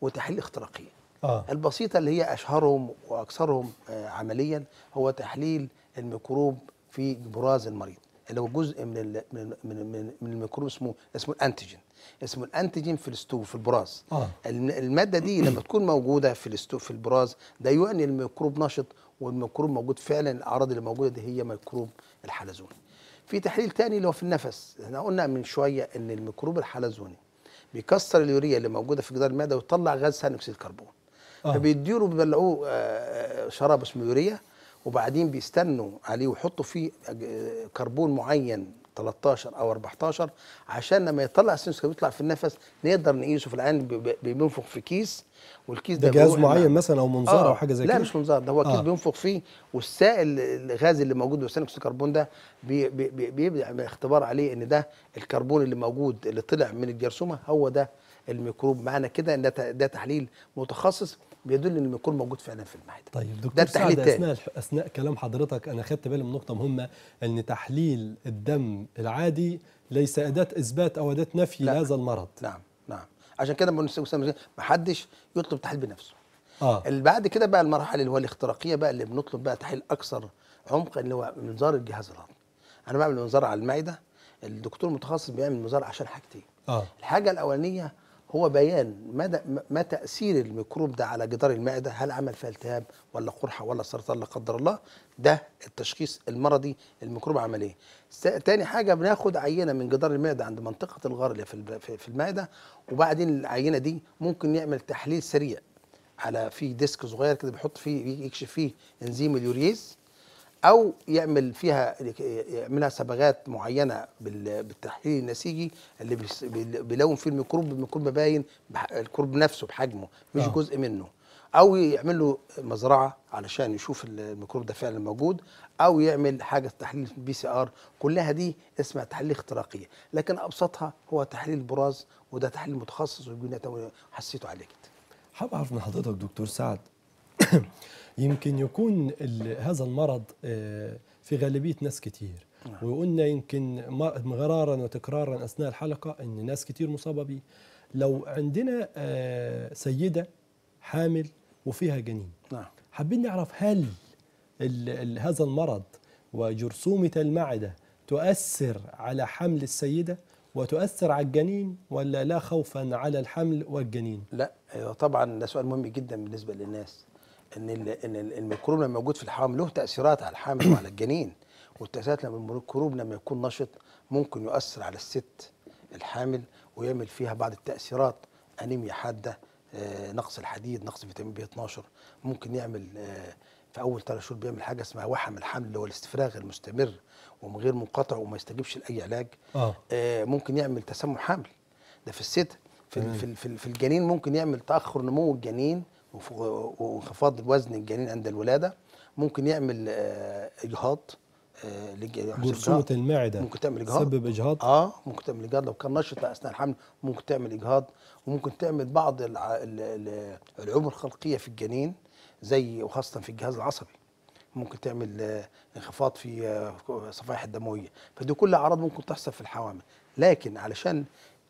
وتحاليل اختراقيه آه. البسيطه اللي هي اشهرهم واكثرهم آه عمليا هو تحليل الميكروب في براز المريض اللي هو جزء من من من, من الميكروب اسمه اسمه الانتيجين اسمه الانتيجين في الستو في البراز آه. الماده دي لما تكون موجوده في الستو في البراز ده يعني الميكروب نشط والميكروب موجود فعلا الاعراض اللي موجوده دي هي ميكروب الحلزون في تحليل تاني اللي هو في النفس احنا قلنا من شويه ان الميكروب الحلزوني بيكسر اليوريا اللي موجوده في جدار المعده ويطلع غاز ثاني اكسيد الكربون آه. فبيديله بيبلعوه آه، آه، شراب اسمه يوريا وبعدين بيستنوا عليه ويحطوا فيه آه، كربون معين 13 او 14 عشان لما يطلع السنس يطلع في النفس نقدر نقيسه في العين بينفخ في كيس والكيس ده, جهاز معين مثلا او منظار آه او حاجه زي كده لا مش منظار ده هو كيس آه. بينفخ فيه والسائل الغاز اللي موجود وثاني اكسيد الكربون ده بي بي بي بيبدا اختبار عليه ان ده الكربون اللي موجود اللي طلع من الجرثومه هو ده الميكروب معنى كده ان ده تحليل متخصص بيدل ان الميكروب موجود فعلا في المعده طيب دكتور ده التحليل سعد اثناء اثناء كلام حضرتك انا خدت بالي من نقطه مهمه ان تحليل الدم العادي ليس اداه اثبات او اداه نفي لهذا المرض نعم نعم عشان كده ما حدش يطلب تحليل بنفسه اه بعد كده بقى المرحله اللي هو الاختراقيه بقى اللي بنطلب بقى تحليل اكثر عمقا اللي هو منظار الجهاز الهضمي انا بعمل منظار على المعده الدكتور المتخصص بيعمل منظار عشان حاجتين اه الحاجه الاولانيه هو بيان مدى ما تاثير الميكروب ده على جدار المعده هل عمل فيها التهاب ولا قرحه ولا سرطان لا قدر الله ده التشخيص المرضي الميكروب عمل ايه تاني حاجه بناخد عينه من جدار المعده عند منطقه الغار اللي في المعده وبعدين العينه دي ممكن نعمل تحليل سريع على في ديسك صغير كده بيحط فيه يكشف فيه انزيم اليوريز او يعمل فيها يعملها صبغات معينه بالتحليل النسيجي اللي بيلون فيه الميكروب الميكروب باين الكروب نفسه بحجمه مش آه. جزء منه او يعمل له مزرعه علشان يشوف الميكروب ده فعلا موجود او يعمل حاجه تحليل بي سي ار كلها دي اسمها تحاليل اختراقيه لكن ابسطها هو تحليل براز وده تحليل متخصص وجينا حسيته عليه كده حابب اعرف من حضرتك دكتور سعد يمكن يكون هذا المرض آه، في غالبيه ناس كتير نعم. وقلنا يمكن مرارا وتكرارا اثناء الحلقه ان ناس كتير مصابه بيه لو عندنا آه، سيده حامل وفيها جنين نعم حابين نعرف هل هذا المرض وجرثومه المعده تؤثر على حمل السيده وتؤثر على الجنين ولا لا خوفا على الحمل والجنين لا أيوة، طبعا ده سؤال مهم جدا بالنسبه للناس ان ان الميكروب لما موجود في الحرام له تاثيرات على الحامل وعلى الجنين والتاثيرات لما الميكروب لما يكون نشط ممكن يؤثر على الست الحامل ويعمل فيها بعض التاثيرات انيميا حاده آه نقص الحديد نقص فيتامين بي 12 ممكن يعمل آه في اول ثلاث شهور بيعمل حاجه اسمها وحم الحمل اللي هو الاستفراغ المستمر ومن غير منقطع وما يستجيبش لاي علاج آه. آه ممكن يعمل تسمم حمل ده في الست في في في الجنين ممكن يعمل تاخر نمو الجنين وانخفاض وزن الجنين عند الولاده ممكن يعمل آه، اجهاض آه، جرثومة المعدة ممكن تعمل إجهاض تسبب إجهاض اه ممكن تعمل إجهاض لو كان نشط أثناء الحمل ممكن تعمل إجهاض وممكن تعمل بعض العيوب الخلقية في الجنين زي وخاصة في الجهاز العصبي ممكن تعمل آه، انخفاض في الصفائح الدموية فدي كل أعراض ممكن تحصل في الحوامل لكن علشان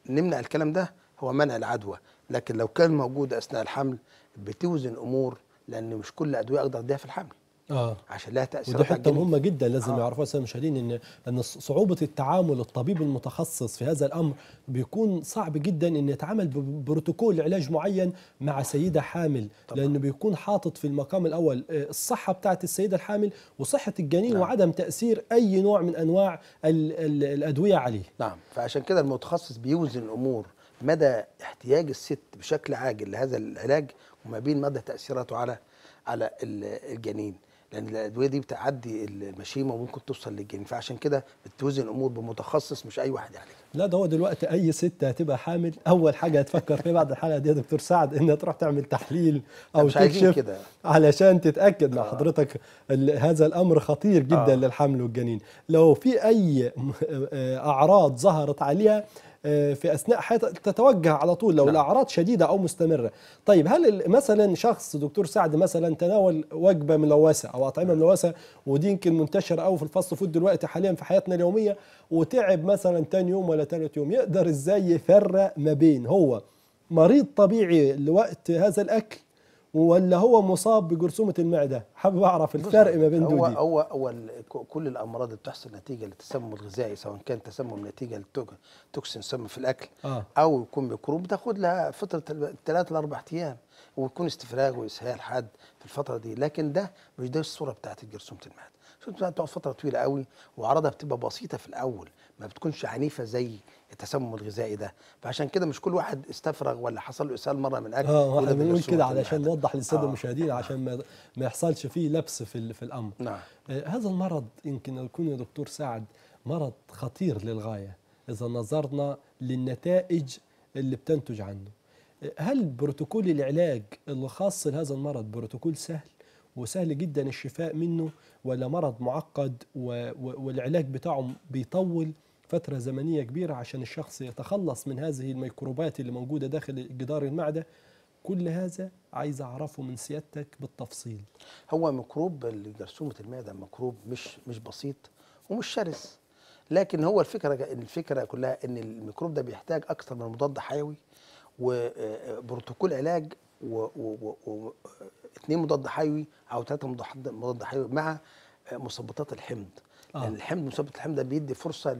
نمنع الكلام ده هو منع العدوى لكن لو كان موجود أثناء الحمل بتوزن امور لان مش كل الادويه اقدر اديها في الحمل اه عشان لها تاثير ودي حته مهمه جدا لازم آه. يعرفوها الساده المشاهدين ان ان صعوبه التعامل الطبيب المتخصص في هذا الامر بيكون صعب جدا ان يتعامل ببروتوكول علاج معين مع سيده حامل طبعا. لانه بيكون حاطط في المقام الاول آه، الصحه بتاعه السيده الحامل وصحه الجنين نعم. وعدم تاثير اي نوع من انواع الـ الـ الادويه عليه نعم فعشان كده المتخصص بيوزن الامور مدى احتياج الست بشكل عاجل لهذا العلاج وما بين مدى تاثيراته على على الجنين لان الادويه دي بتعدي المشيمه وممكن توصل للجنين فعشان كده بتوزن الامور بمتخصص مش اي واحد يعني لا ده هو دلوقتي اي ست هتبقى حامل اول حاجه هتفكر فيها بعد الحلقه دي يا دكتور سعد انها تروح تعمل تحليل او تكشف كده. علشان تتاكد آه. مع حضرتك هذا الامر خطير جدا آه. للحمل والجنين لو في اي آه، اعراض ظهرت عليها آه، في اثناء حياتك تتوجه على طول لو نعم. الاعراض شديده او مستمره طيب هل مثلا شخص دكتور سعد مثلا تناول وجبه ملوثه او اطعمه ملوثه ودي يمكن منتشر قوي في الفاست فود دلوقتي حاليا في حياتنا اليوميه وتعب مثلا ثاني يوم ولا ثالث يوم يقدر ازاي يفرق ما بين هو مريض طبيعي لوقت هذا الاكل ولا هو مصاب بجرثومه المعده حابب اعرف الفرق ما بين دول هو هو كل الامراض اللي بتحصل نتيجه للتسمم الغذائي سواء كان تسمم نتيجه لتوكسين سم في الاكل آه. او يكون ميكروب بتاخد لها فتره ثلاث لاربع ايام ويكون استفراغ واسهال حاد في الفتره دي لكن ده مش ده الصوره بتاعت جرثومه المعده بتبقى بتقعد فتره طويله قوي واعراضها بتبقى بسيطه في الاول ما بتكونش عنيفه زي التسمم الغذائي ده فعشان كده مش كل واحد استفرغ ولا حصل له اسهال مره من اكل اه احنا بنقول كده علشان نوضح للساده آه. المشاهدين عشان ما ما يحصلش فيه لبس في في الامر نعم آه هذا المرض يمكن يكون يا دكتور سعد مرض خطير للغايه اذا نظرنا للنتائج اللي بتنتج عنه آه، هل بروتوكول العلاج الخاص لهذا المرض بروتوكول سهل وسهل جدا الشفاء منه ولا مرض معقد والعلاج بتاعه بيطول فترة زمنية كبيرة عشان الشخص يتخلص من هذه الميكروبات اللي موجودة داخل جدار المعدة كل هذا عايز أعرفه من سيادتك بالتفصيل هو ميكروب جرثومة المعدة ميكروب مش مش بسيط ومش شرس لكن هو الفكرة الفكرة كلها إن الميكروب ده بيحتاج أكثر من مضاد حيوي وبروتوكول آه، آه، علاج و, و, و, و اثنين مضاد حيوي او ثلاثه مضاد حيوي مع مثبطات الحمض آه. يعني الحمض مثبط الحمض ده بيدي فرصه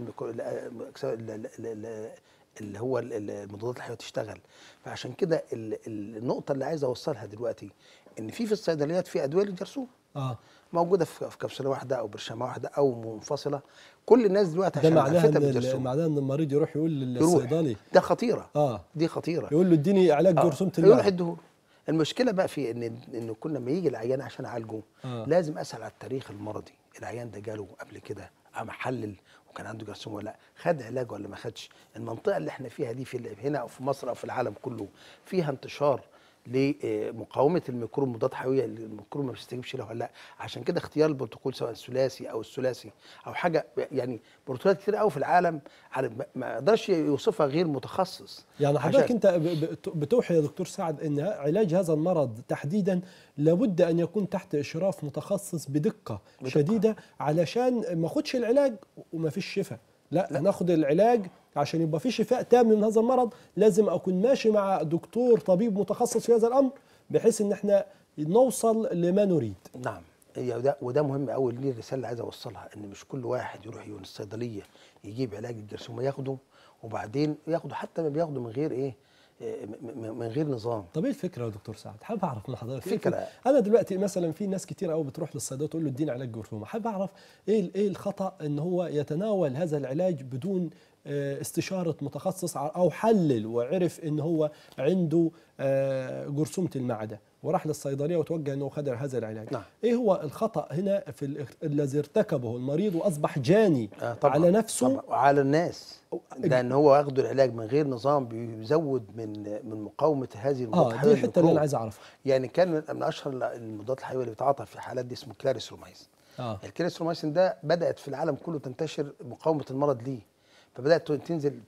اللي هو المضادات الحيويه تشتغل فعشان كده النقطه اللي عايز اوصلها دلوقتي ان في في الصيدليات في ادويه للجرثومه اه موجوده في كبسوله واحده او برشامه واحده او منفصله كل الناس دلوقتي عشان معناها ان معناها ان المريض يروح يقول للصيدلي ده خطيره اه دي خطيره يقول له اديني علاج آه. جرثومه آه. يروح يديهوله المشكله بقى في ان ان كنا لما يجي العيان عشان اعالجه آه. لازم اسال على التاريخ المرضي العيان ده جاله قبل كده قام حلل وكان عنده جرثومه ولا لا خد علاج ولا ما خدش المنطقه اللي احنا فيها دي في هنا او في مصر او في العالم كله فيها انتشار لمقاومه الميكروب مضاد حيويه اللي الميكروب ما بيستجيبش لها ولا لا عشان كده اختيار البروتوكول سواء الثلاثي او الثلاثي او حاجه يعني بروتوكولات كتير قوي في العالم ما يقدرش يوصفها غير متخصص يعني حضرتك انت بتوحي يا دكتور سعد ان علاج هذا المرض تحديدا لابد ان يكون تحت اشراف متخصص بدقه, بدقة. شديده علشان ما اخدش العلاج وما فيش شفاء لا, لا. ناخد العلاج عشان يبقى في شفاء تام من هذا المرض لازم اكون ماشي مع دكتور طبيب متخصص في هذا الامر بحيث ان احنا نوصل لما نريد نعم وده وده مهم قوي ليه الرساله اللي عايز اوصلها ان مش كل واحد يروح يقول الصيدليه يجيب علاج الجرثومه ياخده وبعدين ياخده حتى ما بياخده من غير ايه من غير نظام طب ايه الفكره يا دكتور سعد حابب اعرف من حضرتك الفكره انا دلوقتي مثلا في ناس كتير قوي بتروح للصيدله تقول له اديني علاج جرثومه حابب اعرف ايه ايه الخطا ان هو يتناول هذا العلاج بدون آه، استشارة متخصص أو حلل وعرف إن هو عنده آه، جرثومة المعدة وراح للصيدليه وتوجه انه خد هذا العلاج نعم. ايه هو الخطا هنا في الذي ارتكبه المريض واصبح جاني آه طبعًا على نفسه طبعًا وعلى الناس ده ان هو واخده العلاج من غير نظام بيزود من من مقاومه هذه المضادات اه دي الحته اللي انا عايز اعرفها يعني كان من اشهر المضادات الحيويه اللي بتعاطى في حالات دي اسمه كلاريسرومايسين آه. الكلاريسرومايسين ده بدات في العالم كله تنتشر مقاومه المرض ليه فبدات تنزل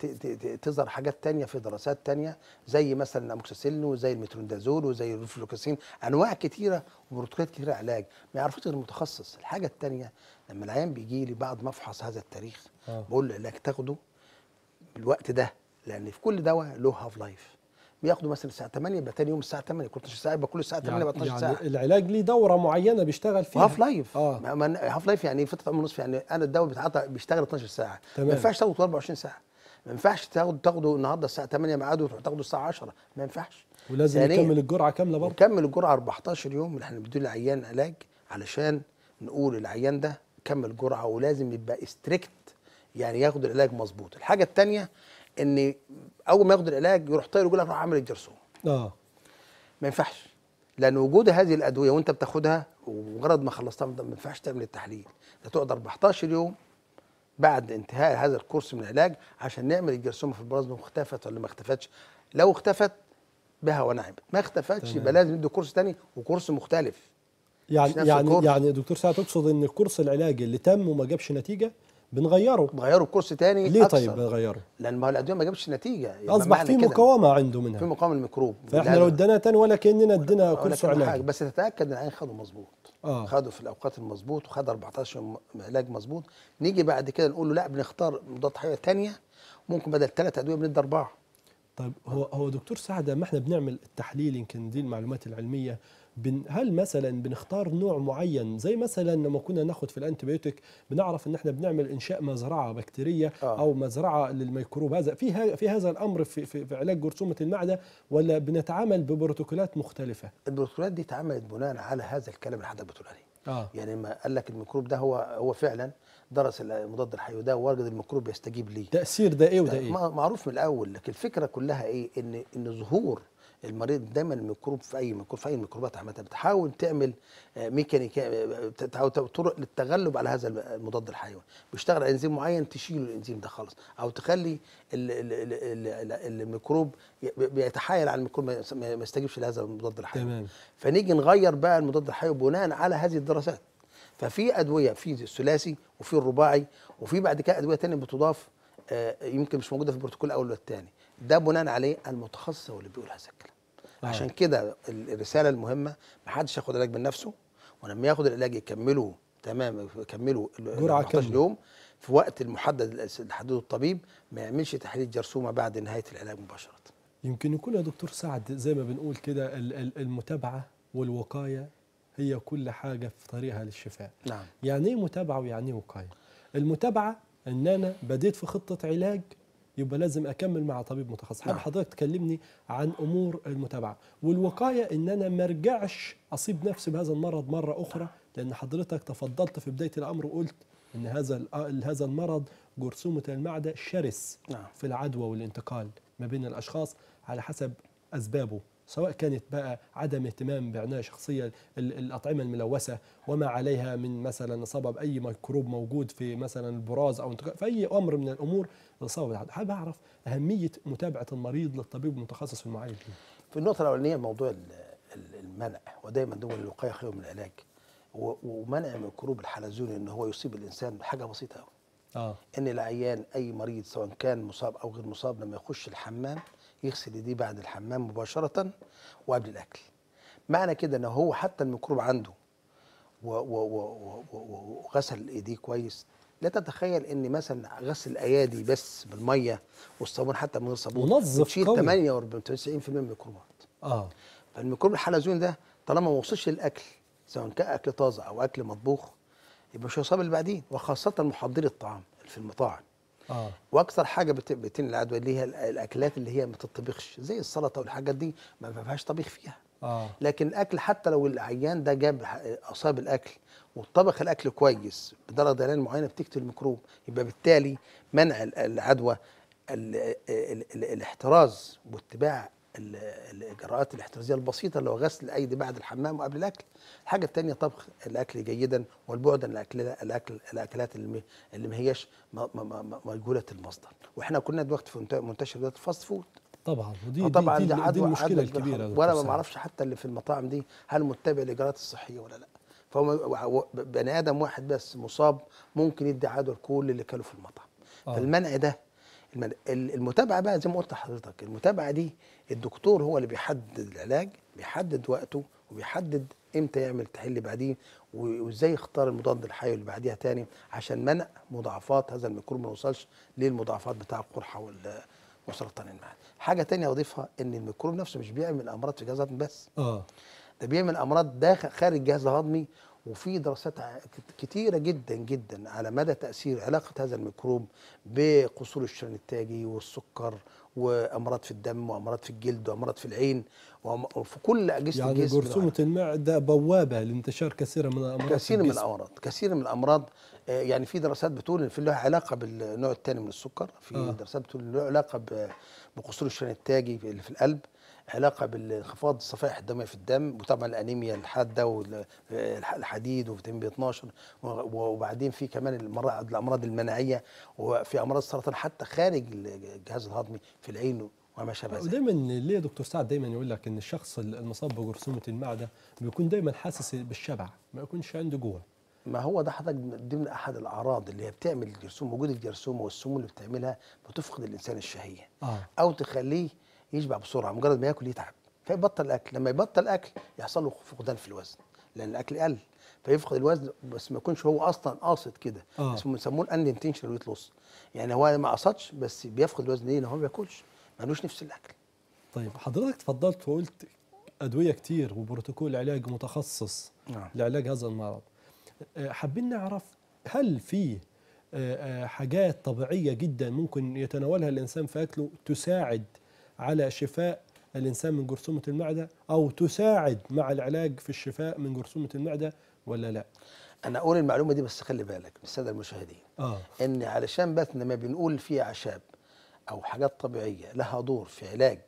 تظهر حاجات تانية في دراسات تانية زي مثلا الاموكسيسيلين وزي المتروندازول وزي الفلوكسين انواع كتيره وبروتوكولات كتيره علاج ما يعرفوش غير المتخصص الحاجه التانية لما العيان بيجي لي بعد ما افحص هذا التاريخ آه. بقول له العلاج تاخده بالوقت ده لان في كل دواء له هاف لايف بياخدوا مثلا الساعه 8 يبقى تاني يوم الساعه 8 كنت 12 ساعه يبقى كل ساعه 8 يبقى 12 يعني ساعه العلاج ليه دوره معينه بيشتغل فيها هاف لايف اه هاف لايف يعني فتره عمر نصف يعني انا الدواء بيتعطى بيشتغل 12 ساعه تمام. ما ينفعش تاخده 24 ساعه ما ينفعش تاخده تاخده النهارده الساعه 8 ميعاده وتروح تاخده الساعه 10 ما ينفعش ولازم يكمل الجرعه كامله برضه يكمل الجرعه 14 يوم اللي احنا بنديه للعيان علاج علشان نقول العيان ده كمل جرعه ولازم يبقى ستريكت يعني ياخد العلاج مظبوط الحاجه الثانيه ان اول ما ياخد العلاج يروح طاير يقول لك روح اعمل الجرثومه اه ما ينفعش لان وجود هذه الادويه وانت بتاخدها ومجرد ما خلصتها ما ينفعش تعمل التحليل ده تقعد 14 يوم بعد انتهاء هذا الكورس من العلاج عشان نعمل الجرثومه في البلازما اختفت ولا ما اختفتش لو اختفت بها ونعمت ما اختفتش يبقى لازم ندي كورس ثاني وكورس مختلف يعني يعني الكورس. يعني دكتور سعد تقصد ان الكورس العلاجي اللي تم وما جابش نتيجه بنغيره بنغيره بكورس تاني ليه طيب أكثر. طيب بنغيره؟ لان ما الادويه ما جابتش نتيجه يعني اصبح في مقاومه عنده منها في مقاومه للميكروب فاحنا لو اديناها تاني ولا كاننا ادينا كورس علاج بس تتاكد ان العين خده مظبوط آه. خده في الاوقات المظبوط وخد 14 يوم علاج مظبوط نيجي بعد كده نقول له لا بنختار مضادات حيويه تانية ممكن بدل ثلاث ادويه بندي اربعه طيب هو هو دكتور سعد ما احنا بنعمل التحليل يمكن دي المعلومات العلميه بن هل مثلا بنختار نوع معين زي مثلا لما كنا ناخد في الانتيبيوتيك بنعرف ان احنا بنعمل انشاء مزرعه بكتيريه آه. او مزرعه للميكروب هذا في في هذا الامر في, في, في علاج جرثومه المعده ولا بنتعامل ببروتوكولات مختلفه البروتوكولات دي اتعملت بناء على هذا الكلام اللي حضرتك بتقول عليه آه. يعني لما قال لك الميكروب ده هو هو فعلا درس المضاد الحيوي ده ووجد الميكروب بيستجيب ليه تاثير ده ايه وده طيب، ايه معروف من الاول لكن الفكره كلها ايه ان ان ظهور المريض دايما الميكروب في اي ميكروب في اي الميكروبات عامه بتحاول تعمل آه، ميكانيكا آه، بتحاول طرق للتغلب على هذا المضاد الحيوي بيشتغل على انزيم معين تشيل الانزيم ده خالص او تخلي الميكروب بيتحايل على الميكروب ما يستجيبش لهذا المضاد الحيوي تمام فنيجي نغير بقى المضاد الحيوي بناء على هذه الدراسات ففي ادويه في الثلاثي وفي الرباعي وفي بعد كده ادويه ثانيه بتضاف آه، يمكن مش موجوده في البروتوكول الاول والثاني ده بناء عليه المتخصص هو اللي بيقول هذا الكلام آه. عشان كده الرساله المهمه ما حدش ياخد علاج من نفسه ولما ياخد العلاج يكمله تمام يكمله جرعه كامله يوم في وقت المحدد اللي حدده الطبيب ما يعملش تحليل جرثومه بعد نهايه العلاج مباشره يمكن يكون يا دكتور سعد زي ما بنقول كده المتابعه والوقايه هي كل حاجه في طريقها للشفاء نعم يعني ايه متابعه ويعني ايه وقايه المتابعه ان انا بديت في خطه علاج يبقى لازم اكمل مع طبيب متخصص حابب نعم. حضرتك تكلمني عن امور المتابعه والوقايه ان انا ما ارجعش اصيب نفسي بهذا المرض مره اخرى لان حضرتك تفضلت في بدايه الامر وقلت ان هذا آه، هذا المرض جرثومه المعده شرس نعم. في العدوى والانتقال ما بين الاشخاص على حسب اسبابه سواء كانت بقى عدم اهتمام بعناية شخصية الأطعمة الملوثة وما عليها من مثلا سبب أي ميكروب موجود في مثلا البراز أو في أي أمر من الأمور سبب حابب أعرف أهمية متابعة المريض للطبيب المتخصص في المعايير في النقطة الأولانية موضوع المنع ودايما دول الوقاية خير من العلاج ومنع ميكروب الحلزون ان هو يصيب الانسان بحاجه بسيطه قوي آه. ان العيان اي مريض سواء كان مصاب او غير مصاب لما يخش الحمام يغسل ايديه بعد الحمام مباشره وقبل الاكل معنى كده ان هو حتى الميكروب عنده وغسل ايديه كويس لا تتخيل ان مثلا غسل الايادي بس بالميه والصابون حتى من غير صابون منظف تشيل 48 90% من الميكروبات اه فالميكروب الحلزون ده طالما ما وصلش للاكل سواء كان اكل طازه او اكل مطبوخ يبقى مش هيصاب اللي بعدين وخاصه محضري الطعام في المطاعم آه. واكثر حاجه بتن العدوى اللي هي الاكلات اللي هي ما تطبخش زي السلطه والحاجات دي ما فيهاش طبيخ فيها آه. لكن الاكل حتى لو العيان ده جاب اصاب الاكل وطبخ الاكل كويس بدرجه دهنيه معينه بتقتل الميكروب يبقى بالتالي منع العدوى ال ال ال الاحتراز واتباع الاجراءات الاحترازيه البسيطه اللي هو غسل الايدي بعد الحمام وقبل الاكل الحاجه الثانيه طبخ الاكل جيدا والبعد عن الاكل الاكل الاكلات اللي ما هياش مجهوله المصدر واحنا كنا دلوقتي في منتشر دلوقتي الفاست فود طبعا ودي آه طبعا دي, دي, دي, دي المشكله الكبيره وانا ما اعرفش حتى اللي في المطاعم دي هل متبع الاجراءات الصحيه ولا لا فهو بني ادم واحد بس مصاب ممكن يدي عدوى لكل اللي كانوا في المطعم آه. فالمنع ده المتابعه بقى زي ما قلت لحضرتك المتابعه دي الدكتور هو اللي بيحدد العلاج بيحدد وقته وبيحدد امتى يعمل تحليل اللي بعديه وازاي يختار المضاد الحيوي اللي بعديها تاني عشان منع مضاعفات هذا الميكروب ما يوصلش للمضاعفات بتاع القرحه وسرطان المعده. حاجه تانية اضيفها ان الميكروب نفسه مش بيعمل امراض في الجهاز الهضمي بس. اه ده بيعمل امراض داخل خارج الجهاز الهضمي وفي دراسات كتيرة جدا جدا على مدى تأثير علاقة هذا الميكروب بقصور الشرن التاجي والسكر وأمراض في الدم وأمراض في الجلد وأمراض في العين وفي كل أجهزة يعني الجسم يعني جرثومة المعدة بوابة لانتشار كثير من الأمراض كثير من الأمراض كثير من الأمراض يعني في دراسات بتقول ان في له علاقه بالنوع الثاني من السكر في آه. دراسات بتقول له علاقه بقصور الشرن التاجي اللي في القلب علاقه بالانخفاض الصفائح الدمويه في الدم وطبعا الانيميا الحاده والحديد وفيتامين بي 12 وبعدين في كمان الامراض المناعيه وفي امراض السرطان حتى خارج الجهاز الهضمي في العين وما شابه ذلك ودايما ليه دكتور سعد دايما يقول لك ان الشخص المصاب بجرثومه المعده بيكون دايما حاسس بالشبع ما يكونش عنده جوع ما هو ده حضرتك ضمن احد الاعراض اللي هي بتعمل الجرثومه وجود الجرثومه والسموم اللي بتعملها بتفقد الانسان الشهيه آه. او تخليه يشبع بسرعه مجرد ما ياكل يتعب فيبطل الاكل لما يبطل اكل يحصل له فقدان في الوزن لان الاكل قل فيفقد الوزن بس ما يكونش هو اصلا قاصد كده آه. اسمه بنسموه الانتنشنال ويت لوس يعني هو ما قصدش بس بيفقد الوزن ليه؟ لان هو ما بياكلش ملوش نفس الاكل طيب حضرتك تفضلت وقلت ادويه كتير وبروتوكول علاج متخصص نعم. لعلاج هذا المرض آه، حابين نعرف هل في آه، آه، حاجات طبيعيه جدا ممكن يتناولها الانسان في اكله تساعد على شفاء الإنسان من جرثومة المعدة أو تساعد مع العلاج في الشفاء من جرثومة المعدة ولا لا؟ أنا أقول المعلومة دي بس خلي بالك للسادة المشاهدين آه. إن علشان بس ما بنقول فيه أعشاب أو حاجات طبيعية لها دور في علاج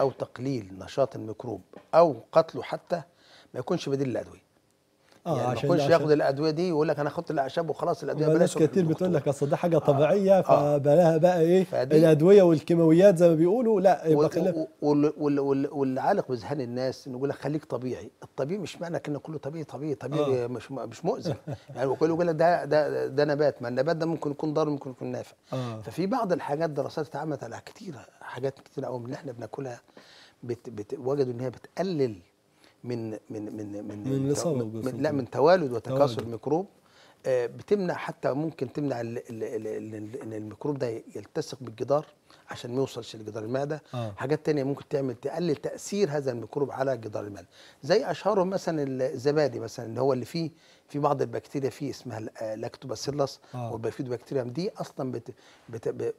أو تقليل نشاط الميكروب أو قتله حتى ما يكونش بديل للأدوية آه، يعني ما يكونش ياخد الادويه دي ويقول لك انا اخدت الاعشاب وخلاص الادويه بلاش كتير بتقول لك اصل ده حاجه آه. طبيعيه آه. فبلاها بقى ايه الادويه والكيماويات زي ما بيقولوا لا يبقى واللي عالق بذهان الناس انه يقول لك خليك طبيعي الطبيعي مش معنى كده كله طبيعي طبيعي طبيعي آه. مش مش مؤذي يعني يقول لك ده ده ده نبات ما النبات ده ممكن يكون ضار ممكن يكون نافع آه. ففي بعض الحاجات دراسات اتعملت على كتير حاجات كتير قوي من اللي احنا بناكلها بت بت وجدوا ان هي بتقلل من من من من, من, الإصابة من لا من توالد وتكاثر الميكروب آه، بتمنع حتى ممكن تمنع ان الميكروب ده يلتصق بالجدار عشان ما يوصلش لجدار المعده آه. حاجات تانية ممكن تعمل تقلل تاثير هذا الميكروب على جدار المعده زي اشهرهم مثلا الزبادي مثلا اللي هو اللي فيه في بعض البكتيريا فيه اسمها لاكتوباسيلس آه. آه. بكتيريا دي اصلا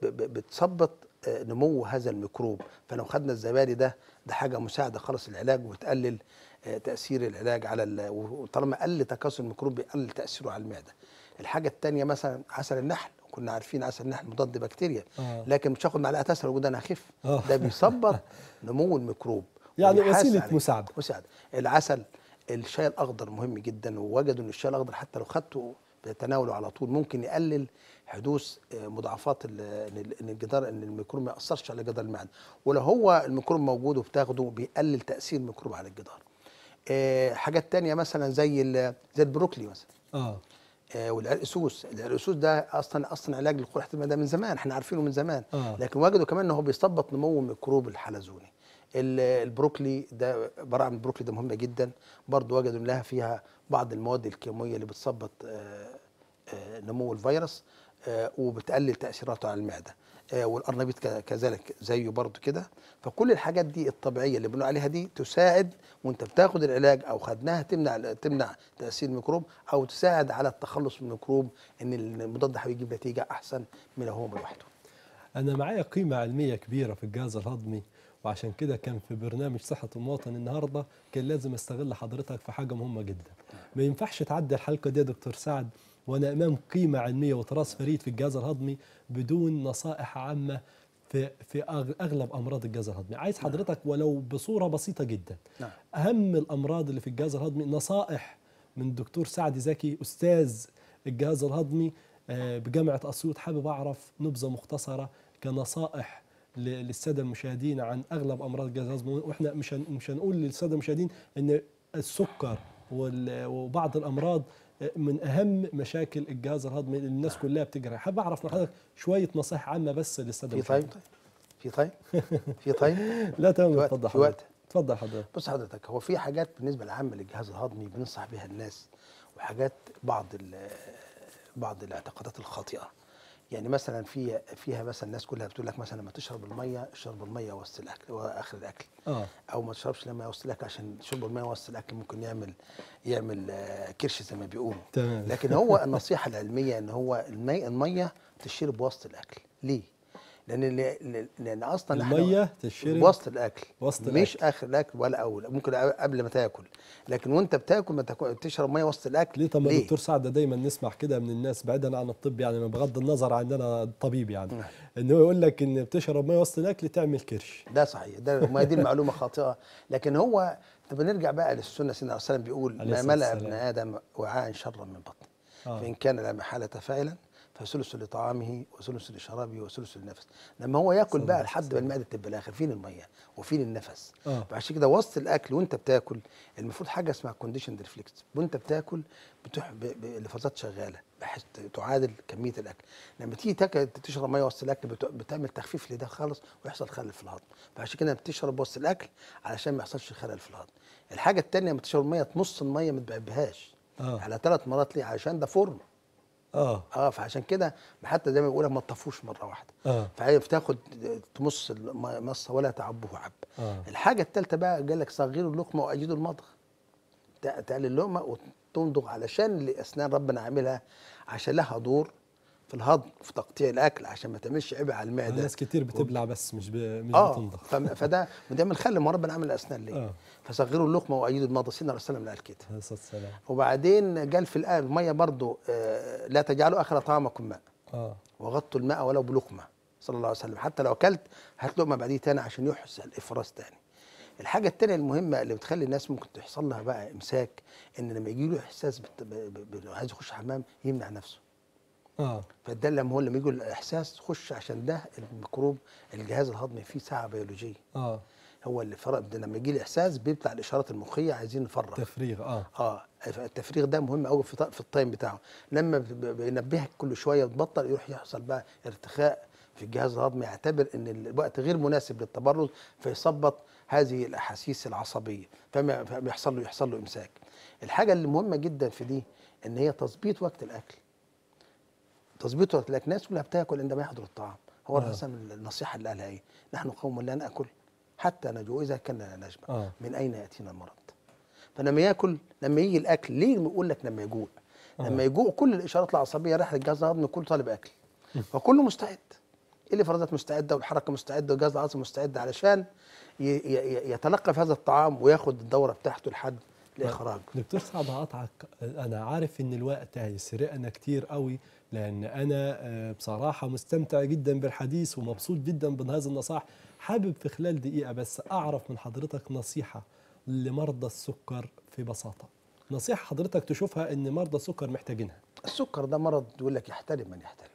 بتثبط آه، نمو هذا الميكروب فلو خدنا الزبادي ده ده حاجه مساعده خالص للعلاج وتقلل آه، تاثير العلاج على وطالما قل تكاثر الميكروب بيقل تاثيره على المعده الحاجه الثانيه مثلا عسل النحل كنا عارفين عسل النحل مضاد بكتيريا آه. لكن مش هاخد معلقه عسل وجودها انا اخف آه. ده بيصبر نمو الميكروب يعني وسيله مساعده مساعده العسل الشاي الاخضر مهم جدا ووجدوا ان الشاي الاخضر حتى لو خدته بتناوله على طول ممكن يقلل حدوث مضاعفات ان الجدار ان الميكروب ما ياثرش على جدار المعده ولو هو الميكروب موجود وبتاخده بيقلل تاثير الميكروب على الجدار آه، حاجات تانية مثلا زي زي البروكلي مثلا اه, آه، والقرقسوس القرقسوس ده اصلا اصلا علاج للقرح ده من زمان احنا عارفينه من زمان آه. لكن وجدوا كمان ان هو بيثبط نمو ميكروب الحلزوني البروكلي ده برع من البروكلي ده مهمه جدا برضه وجدوا لها فيها بعض المواد الكيميائيه اللي بتثبط آه، نمو الفيروس آه، وبتقلل تاثيراته على المعده آه، والقرنبيط كذلك زيه برضه كده فكل الحاجات دي الطبيعيه اللي بنقول عليها دي تساعد وانت بتاخد العلاج او خدناها تمنع تمنع تاثير الميكروب او تساعد على التخلص من الميكروب ان المضاد الحيوي يجيب نتيجه احسن من هو لوحده. انا معايا قيمه علميه كبيره في الجهاز الهضمي وعشان كده كان في برنامج صحة المواطن النهاردة كان لازم استغل حضرتك في حاجة مهمة جدا ما ينفعش تعدي الحلقة دي يا دكتور سعد وأنا أمام قيمة علمية وتراث فريد في الجهاز الهضمي بدون نصائح عامة في في اغلب امراض الجهاز الهضمي عايز نعم. حضرتك ولو بصوره بسيطه جدا نعم. اهم الامراض اللي في الجهاز الهضمي نصائح من الدكتور سعد زكي استاذ الجهاز الهضمي آه، بجامعه اسيوط حابب اعرف نبذه مختصره كنصائح للساده المشاهدين عن اغلب امراض الجهاز الهضمي واحنا مش مش هنقول للساده المشاهدين ان السكر وبعض الامراض من اهم مشاكل الجهاز الهضمي اللي الناس نعم. كلها بتجري حابب اعرف من حضرتك شويه نصائح عامه بس للساده في طيب في طيب في طيب لا تمام اتفضل حضرتك اتفضل حضرتك بص حضرتك هو في حاجات بالنسبه العامه للجهاز الهضمي بننصح بها الناس وحاجات بعض بعض الاعتقادات الخاطئه يعني مثلا في فيها مثلا الناس كلها بتقول لك مثلا ما تشرب الميه اشرب الميه وسط الاكل واخر الاكل آه. او ما تشربش لما وسط الاكل عشان شرب الميه وسط الاكل ممكن يعمل يعمل آه، كرش زي ما بيقولوا تمام لكن هو النصيحه العلميه ان هو الميه تشرب وسط الاكل ليه لان لان اصلا الميه تشرب وسط الاكل وسط الأكل. مش اخر الاكل ولا اول ممكن قبل ما تاكل لكن وانت بتاكل ما تشرب ميه وسط الاكل ليه طب ليه؟ دكتور سعد دايما نسمع كده من الناس بعيدا عن الطب يعني بغض النظر عن انا طبيب يعني نعم. ان هو يقول لك ان بتشرب ميه وسط الاكل تعمل كرش ده صحيح ده ما دي المعلومه خاطئه لكن هو طب نرجع بقى للسنه سيدنا عليه بيقول ما ملا ابن ادم وعاء شرا من بطنه آه. فان كان لا محاله فاعلا فثلث لطعامه وثلث لشرابه وثلث للنفس لما هو ياكل بقى لحد ما المعده تبقى الاخر فين الميه وفين النفس آه. وعشان كده وسط الاكل وانت بتاكل المفروض حاجه اسمها كونديشن ريفلكس وانت بتاكل بتح لفظات شغاله بحيث تعادل كميه الاكل لما تيجي تاكل تشرب ميه وسط الاكل بتعمل تخفيف لده خالص ويحصل خلل في الهضم فعشان كده بتشرب وسط الاكل علشان ما يحصلش خلل في الهضم الحاجه الثانيه لما تشرب ميه تمص الميه ما تبعبهاش آه. على ثلاث مرات ليه علشان ده فرن اه اه فعشان كده حتى زي ما بيقول لك ما تطفوش مره واحده اه فتاخد تمص المصه ولا تعبه عب آه. الحاجه الثالثه بقى قال لك صغروا اللقمه واجدوا المضغ تقلل اللقمه وتمضغ علشان الاسنان ربنا عاملها عشان لها دور في الهضم وفي تقطيع الاكل عشان ما تعملش عبء على المعده ناس كتير بتبلع بس مش ب... مش آه بتنضخ فده ده من خل ما ربنا عمل الاسنان ليه آه. فصغروا اللقمه وايدوا المضى سيدنا الرسول صلى الله عليه وسلم قال كده وبعدين قال في الايه الميه برضه آه، لا تجعلوا اخر طعامكم ماء آه. وغطوا الماء ولو بلقمه صلى الله عليه وسلم حتى لو اكلت هات لقمه بعديه تاني عشان يحس الافراز تاني الحاجة التانية المهمة اللي بتخلي الناس ممكن تحصل لها بقى إمساك إن لما يجي له إحساس عايز يخش حمام يمنع نفسه اه فده لما هو لما يجي الاحساس تخش عشان ده الميكروب الجهاز الهضمي فيه ساعه بيولوجيه اه هو اللي فرق ده لما يجي الاحساس بيطلع الاشارات المخيه عايزين نفرغ تفريغ اه اه التفريغ ده مهم قوي في في التايم بتاعه لما بينبهك كل شويه وتبطل يروح يحصل بقى ارتخاء في الجهاز الهضمي يعتبر ان الوقت غير مناسب للتبرز فيثبط هذه الاحاسيس العصبيه فما يحصل له يحصل له امساك الحاجه اللي مهمه جدا في دي ان هي تظبيط وقت الاكل تظبيط لكن الناس كلها بتاكل عندما يحضر الطعام هو آه. الحسن النصيحه اللي قالها ايه نحن قوم لا ناكل حتى نجوع اذا كنا لا نجمع آه. من اين ياتينا المرض فلما ياكل لما يجي الاكل ليه بيقول لك لما يجوع آه. لما يجوع كل الاشارات العصبيه رايحه للجهاز الهضمي كله طالب اكل فكله مستعد إيه الافرازات مستعده والحركه مستعده والجهاز العصبي مستعد علشان يتلقف هذا الطعام وياخد الدوره بتاعته لحد آه. الاخراج دكتور صعب اقطعك انا عارف ان الوقت هيسرقنا كتير قوي لأن أنا آه، بصراحة مستمتع جدا بالحديث ومبسوط جدا بهذه النصائح حابب في خلال دقيقة بس أعرف من حضرتك نصيحة لمرضى السكر في بساطة نصيحة حضرتك تشوفها أن مرضى السكر محتاجينها السكر ده مرض يقول لك يحترم من يحترمه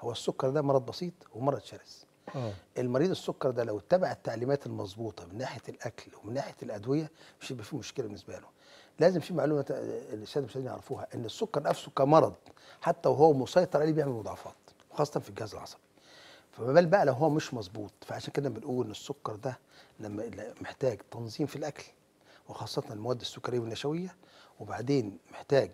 هو السكر ده مرض بسيط ومرض شرس آه. المريض السكر ده لو اتبع التعليمات المظبوطه من ناحيه الاكل ومن ناحيه الادويه مش هيبقى فيه مشكله بالنسبه له لازم في معلومه الساده المشاهدين يعرفوها ان السكر نفسه كمرض حتى وهو مسيطر عليه بيعمل مضاعفات وخاصه في الجهاز العصبي فما بال بقى لو هو مش مظبوط فعشان كده بنقول ان السكر ده لما محتاج تنظيم في الاكل وخاصه المواد السكريه والنشويه وبعدين محتاج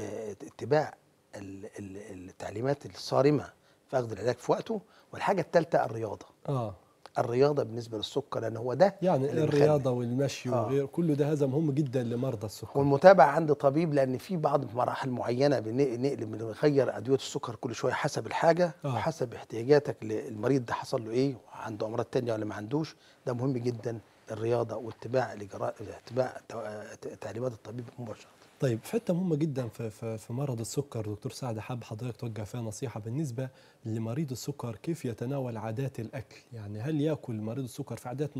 آه، اتباع التعليمات الصارمه في اخذ العلاج في وقته والحاجه الثالثه الرياضه اه الرياضه بالنسبه للسكر لان هو ده يعني الرياضه والمشي آه. وغير كل ده هذا مهم جدا لمرضى السكر والمتابعه عند طبيب لان في بعض مراحل معينه بنقلب بنغير ادويه السكر كل شويه حسب الحاجه آه. وحسب احتياجاتك للمريض ده حصل له ايه عنده امراض تانية ولا ما عندوش ده مهم جدا الرياضه واتباع اتباع تعليمات الطبيب مباشره طيب في حته مهمه جدا في في, في مرض السكر دكتور سعد حاب حضرتك توجه فيها نصيحه بالنسبه لمريض السكر كيف يتناول عادات الاكل يعني هل ياكل مريض السكر في عادات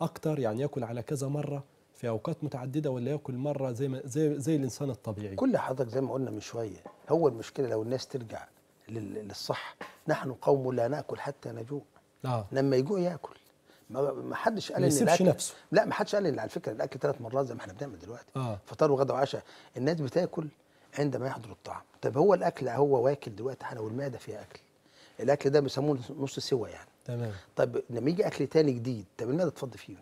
اكثر يعني ياكل على كذا مره في اوقات متعدده ولا ياكل مره زي ما زي زي الانسان الطبيعي كل حضرتك زي ما قلنا من شويه هو المشكله لو الناس ترجع للصح نحن قوم لا ناكل حتى نجوع آه. لما يجوع ياكل ما حدش قال ان الاكل نفسه. لا ما حدش قال ان على فكره الاكل ثلاث مرات زي ما احنا بنعمل دلوقتي آه. فطار وغدا وعشاء الناس بتاكل عندما يحضر الطعام طب هو الاكل هو واكل دلوقتي حالا والمعده فيها اكل الاكل ده بيسموه نص سوا يعني تمام طب لما يجي اكل تاني جديد طب المعده تفضي فيه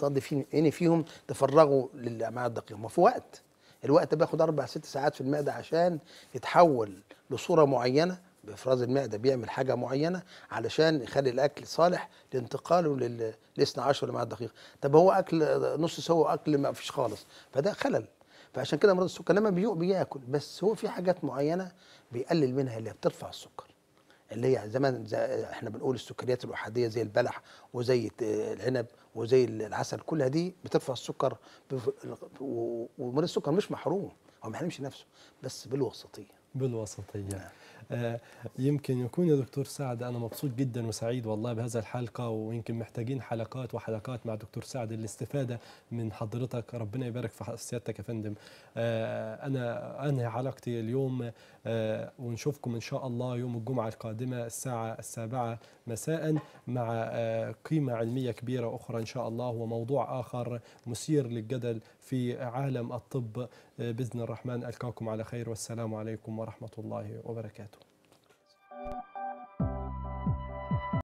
تفضي فيه عيني فيهم يعني تفرغوا للامعاء الدقيقه ما في وقت الوقت بياخد اربع ست ساعات في المعده عشان يتحول لصوره معينه بافراز المعده بيعمل حاجه معينه علشان يخلي الاكل صالح لانتقاله لل 12 لمعاد دقيقه طب هو اكل نص سوا اكل ما فيش خالص فده خلل فعشان كده مرض السكر لما بيوق بياكل بس هو في حاجات معينه بيقلل منها اللي بترفع السكر اللي هي زمان زي احنا بنقول السكريات الاحاديه زي البلح وزي العنب وزي العسل كلها دي بترفع السكر ومريض السكر مش محروم هو ما نفسه بس بالوسطيه بالوسطيه نعم. آه، يمكن يكون يا دكتور سعد أنا مبسوط جدا وسعيد والله بهذا الحلقة ويمكن محتاجين حلقات وحلقات مع دكتور سعد للاستفادة من حضرتك ربنا يبارك في سيادتك يا فندم آه، أنا أنهي علاقتي اليوم آه، ونشوفكم إن شاء الله يوم الجمعة القادمة الساعة السابعة مساء مع قيمة علمية كبيرة أخرى إن شاء الله وموضوع آخر مثير للجدل في عالم الطب بإذن الرحمن ألقاكم على خير والسلام عليكم ورحمة الله وبركاته you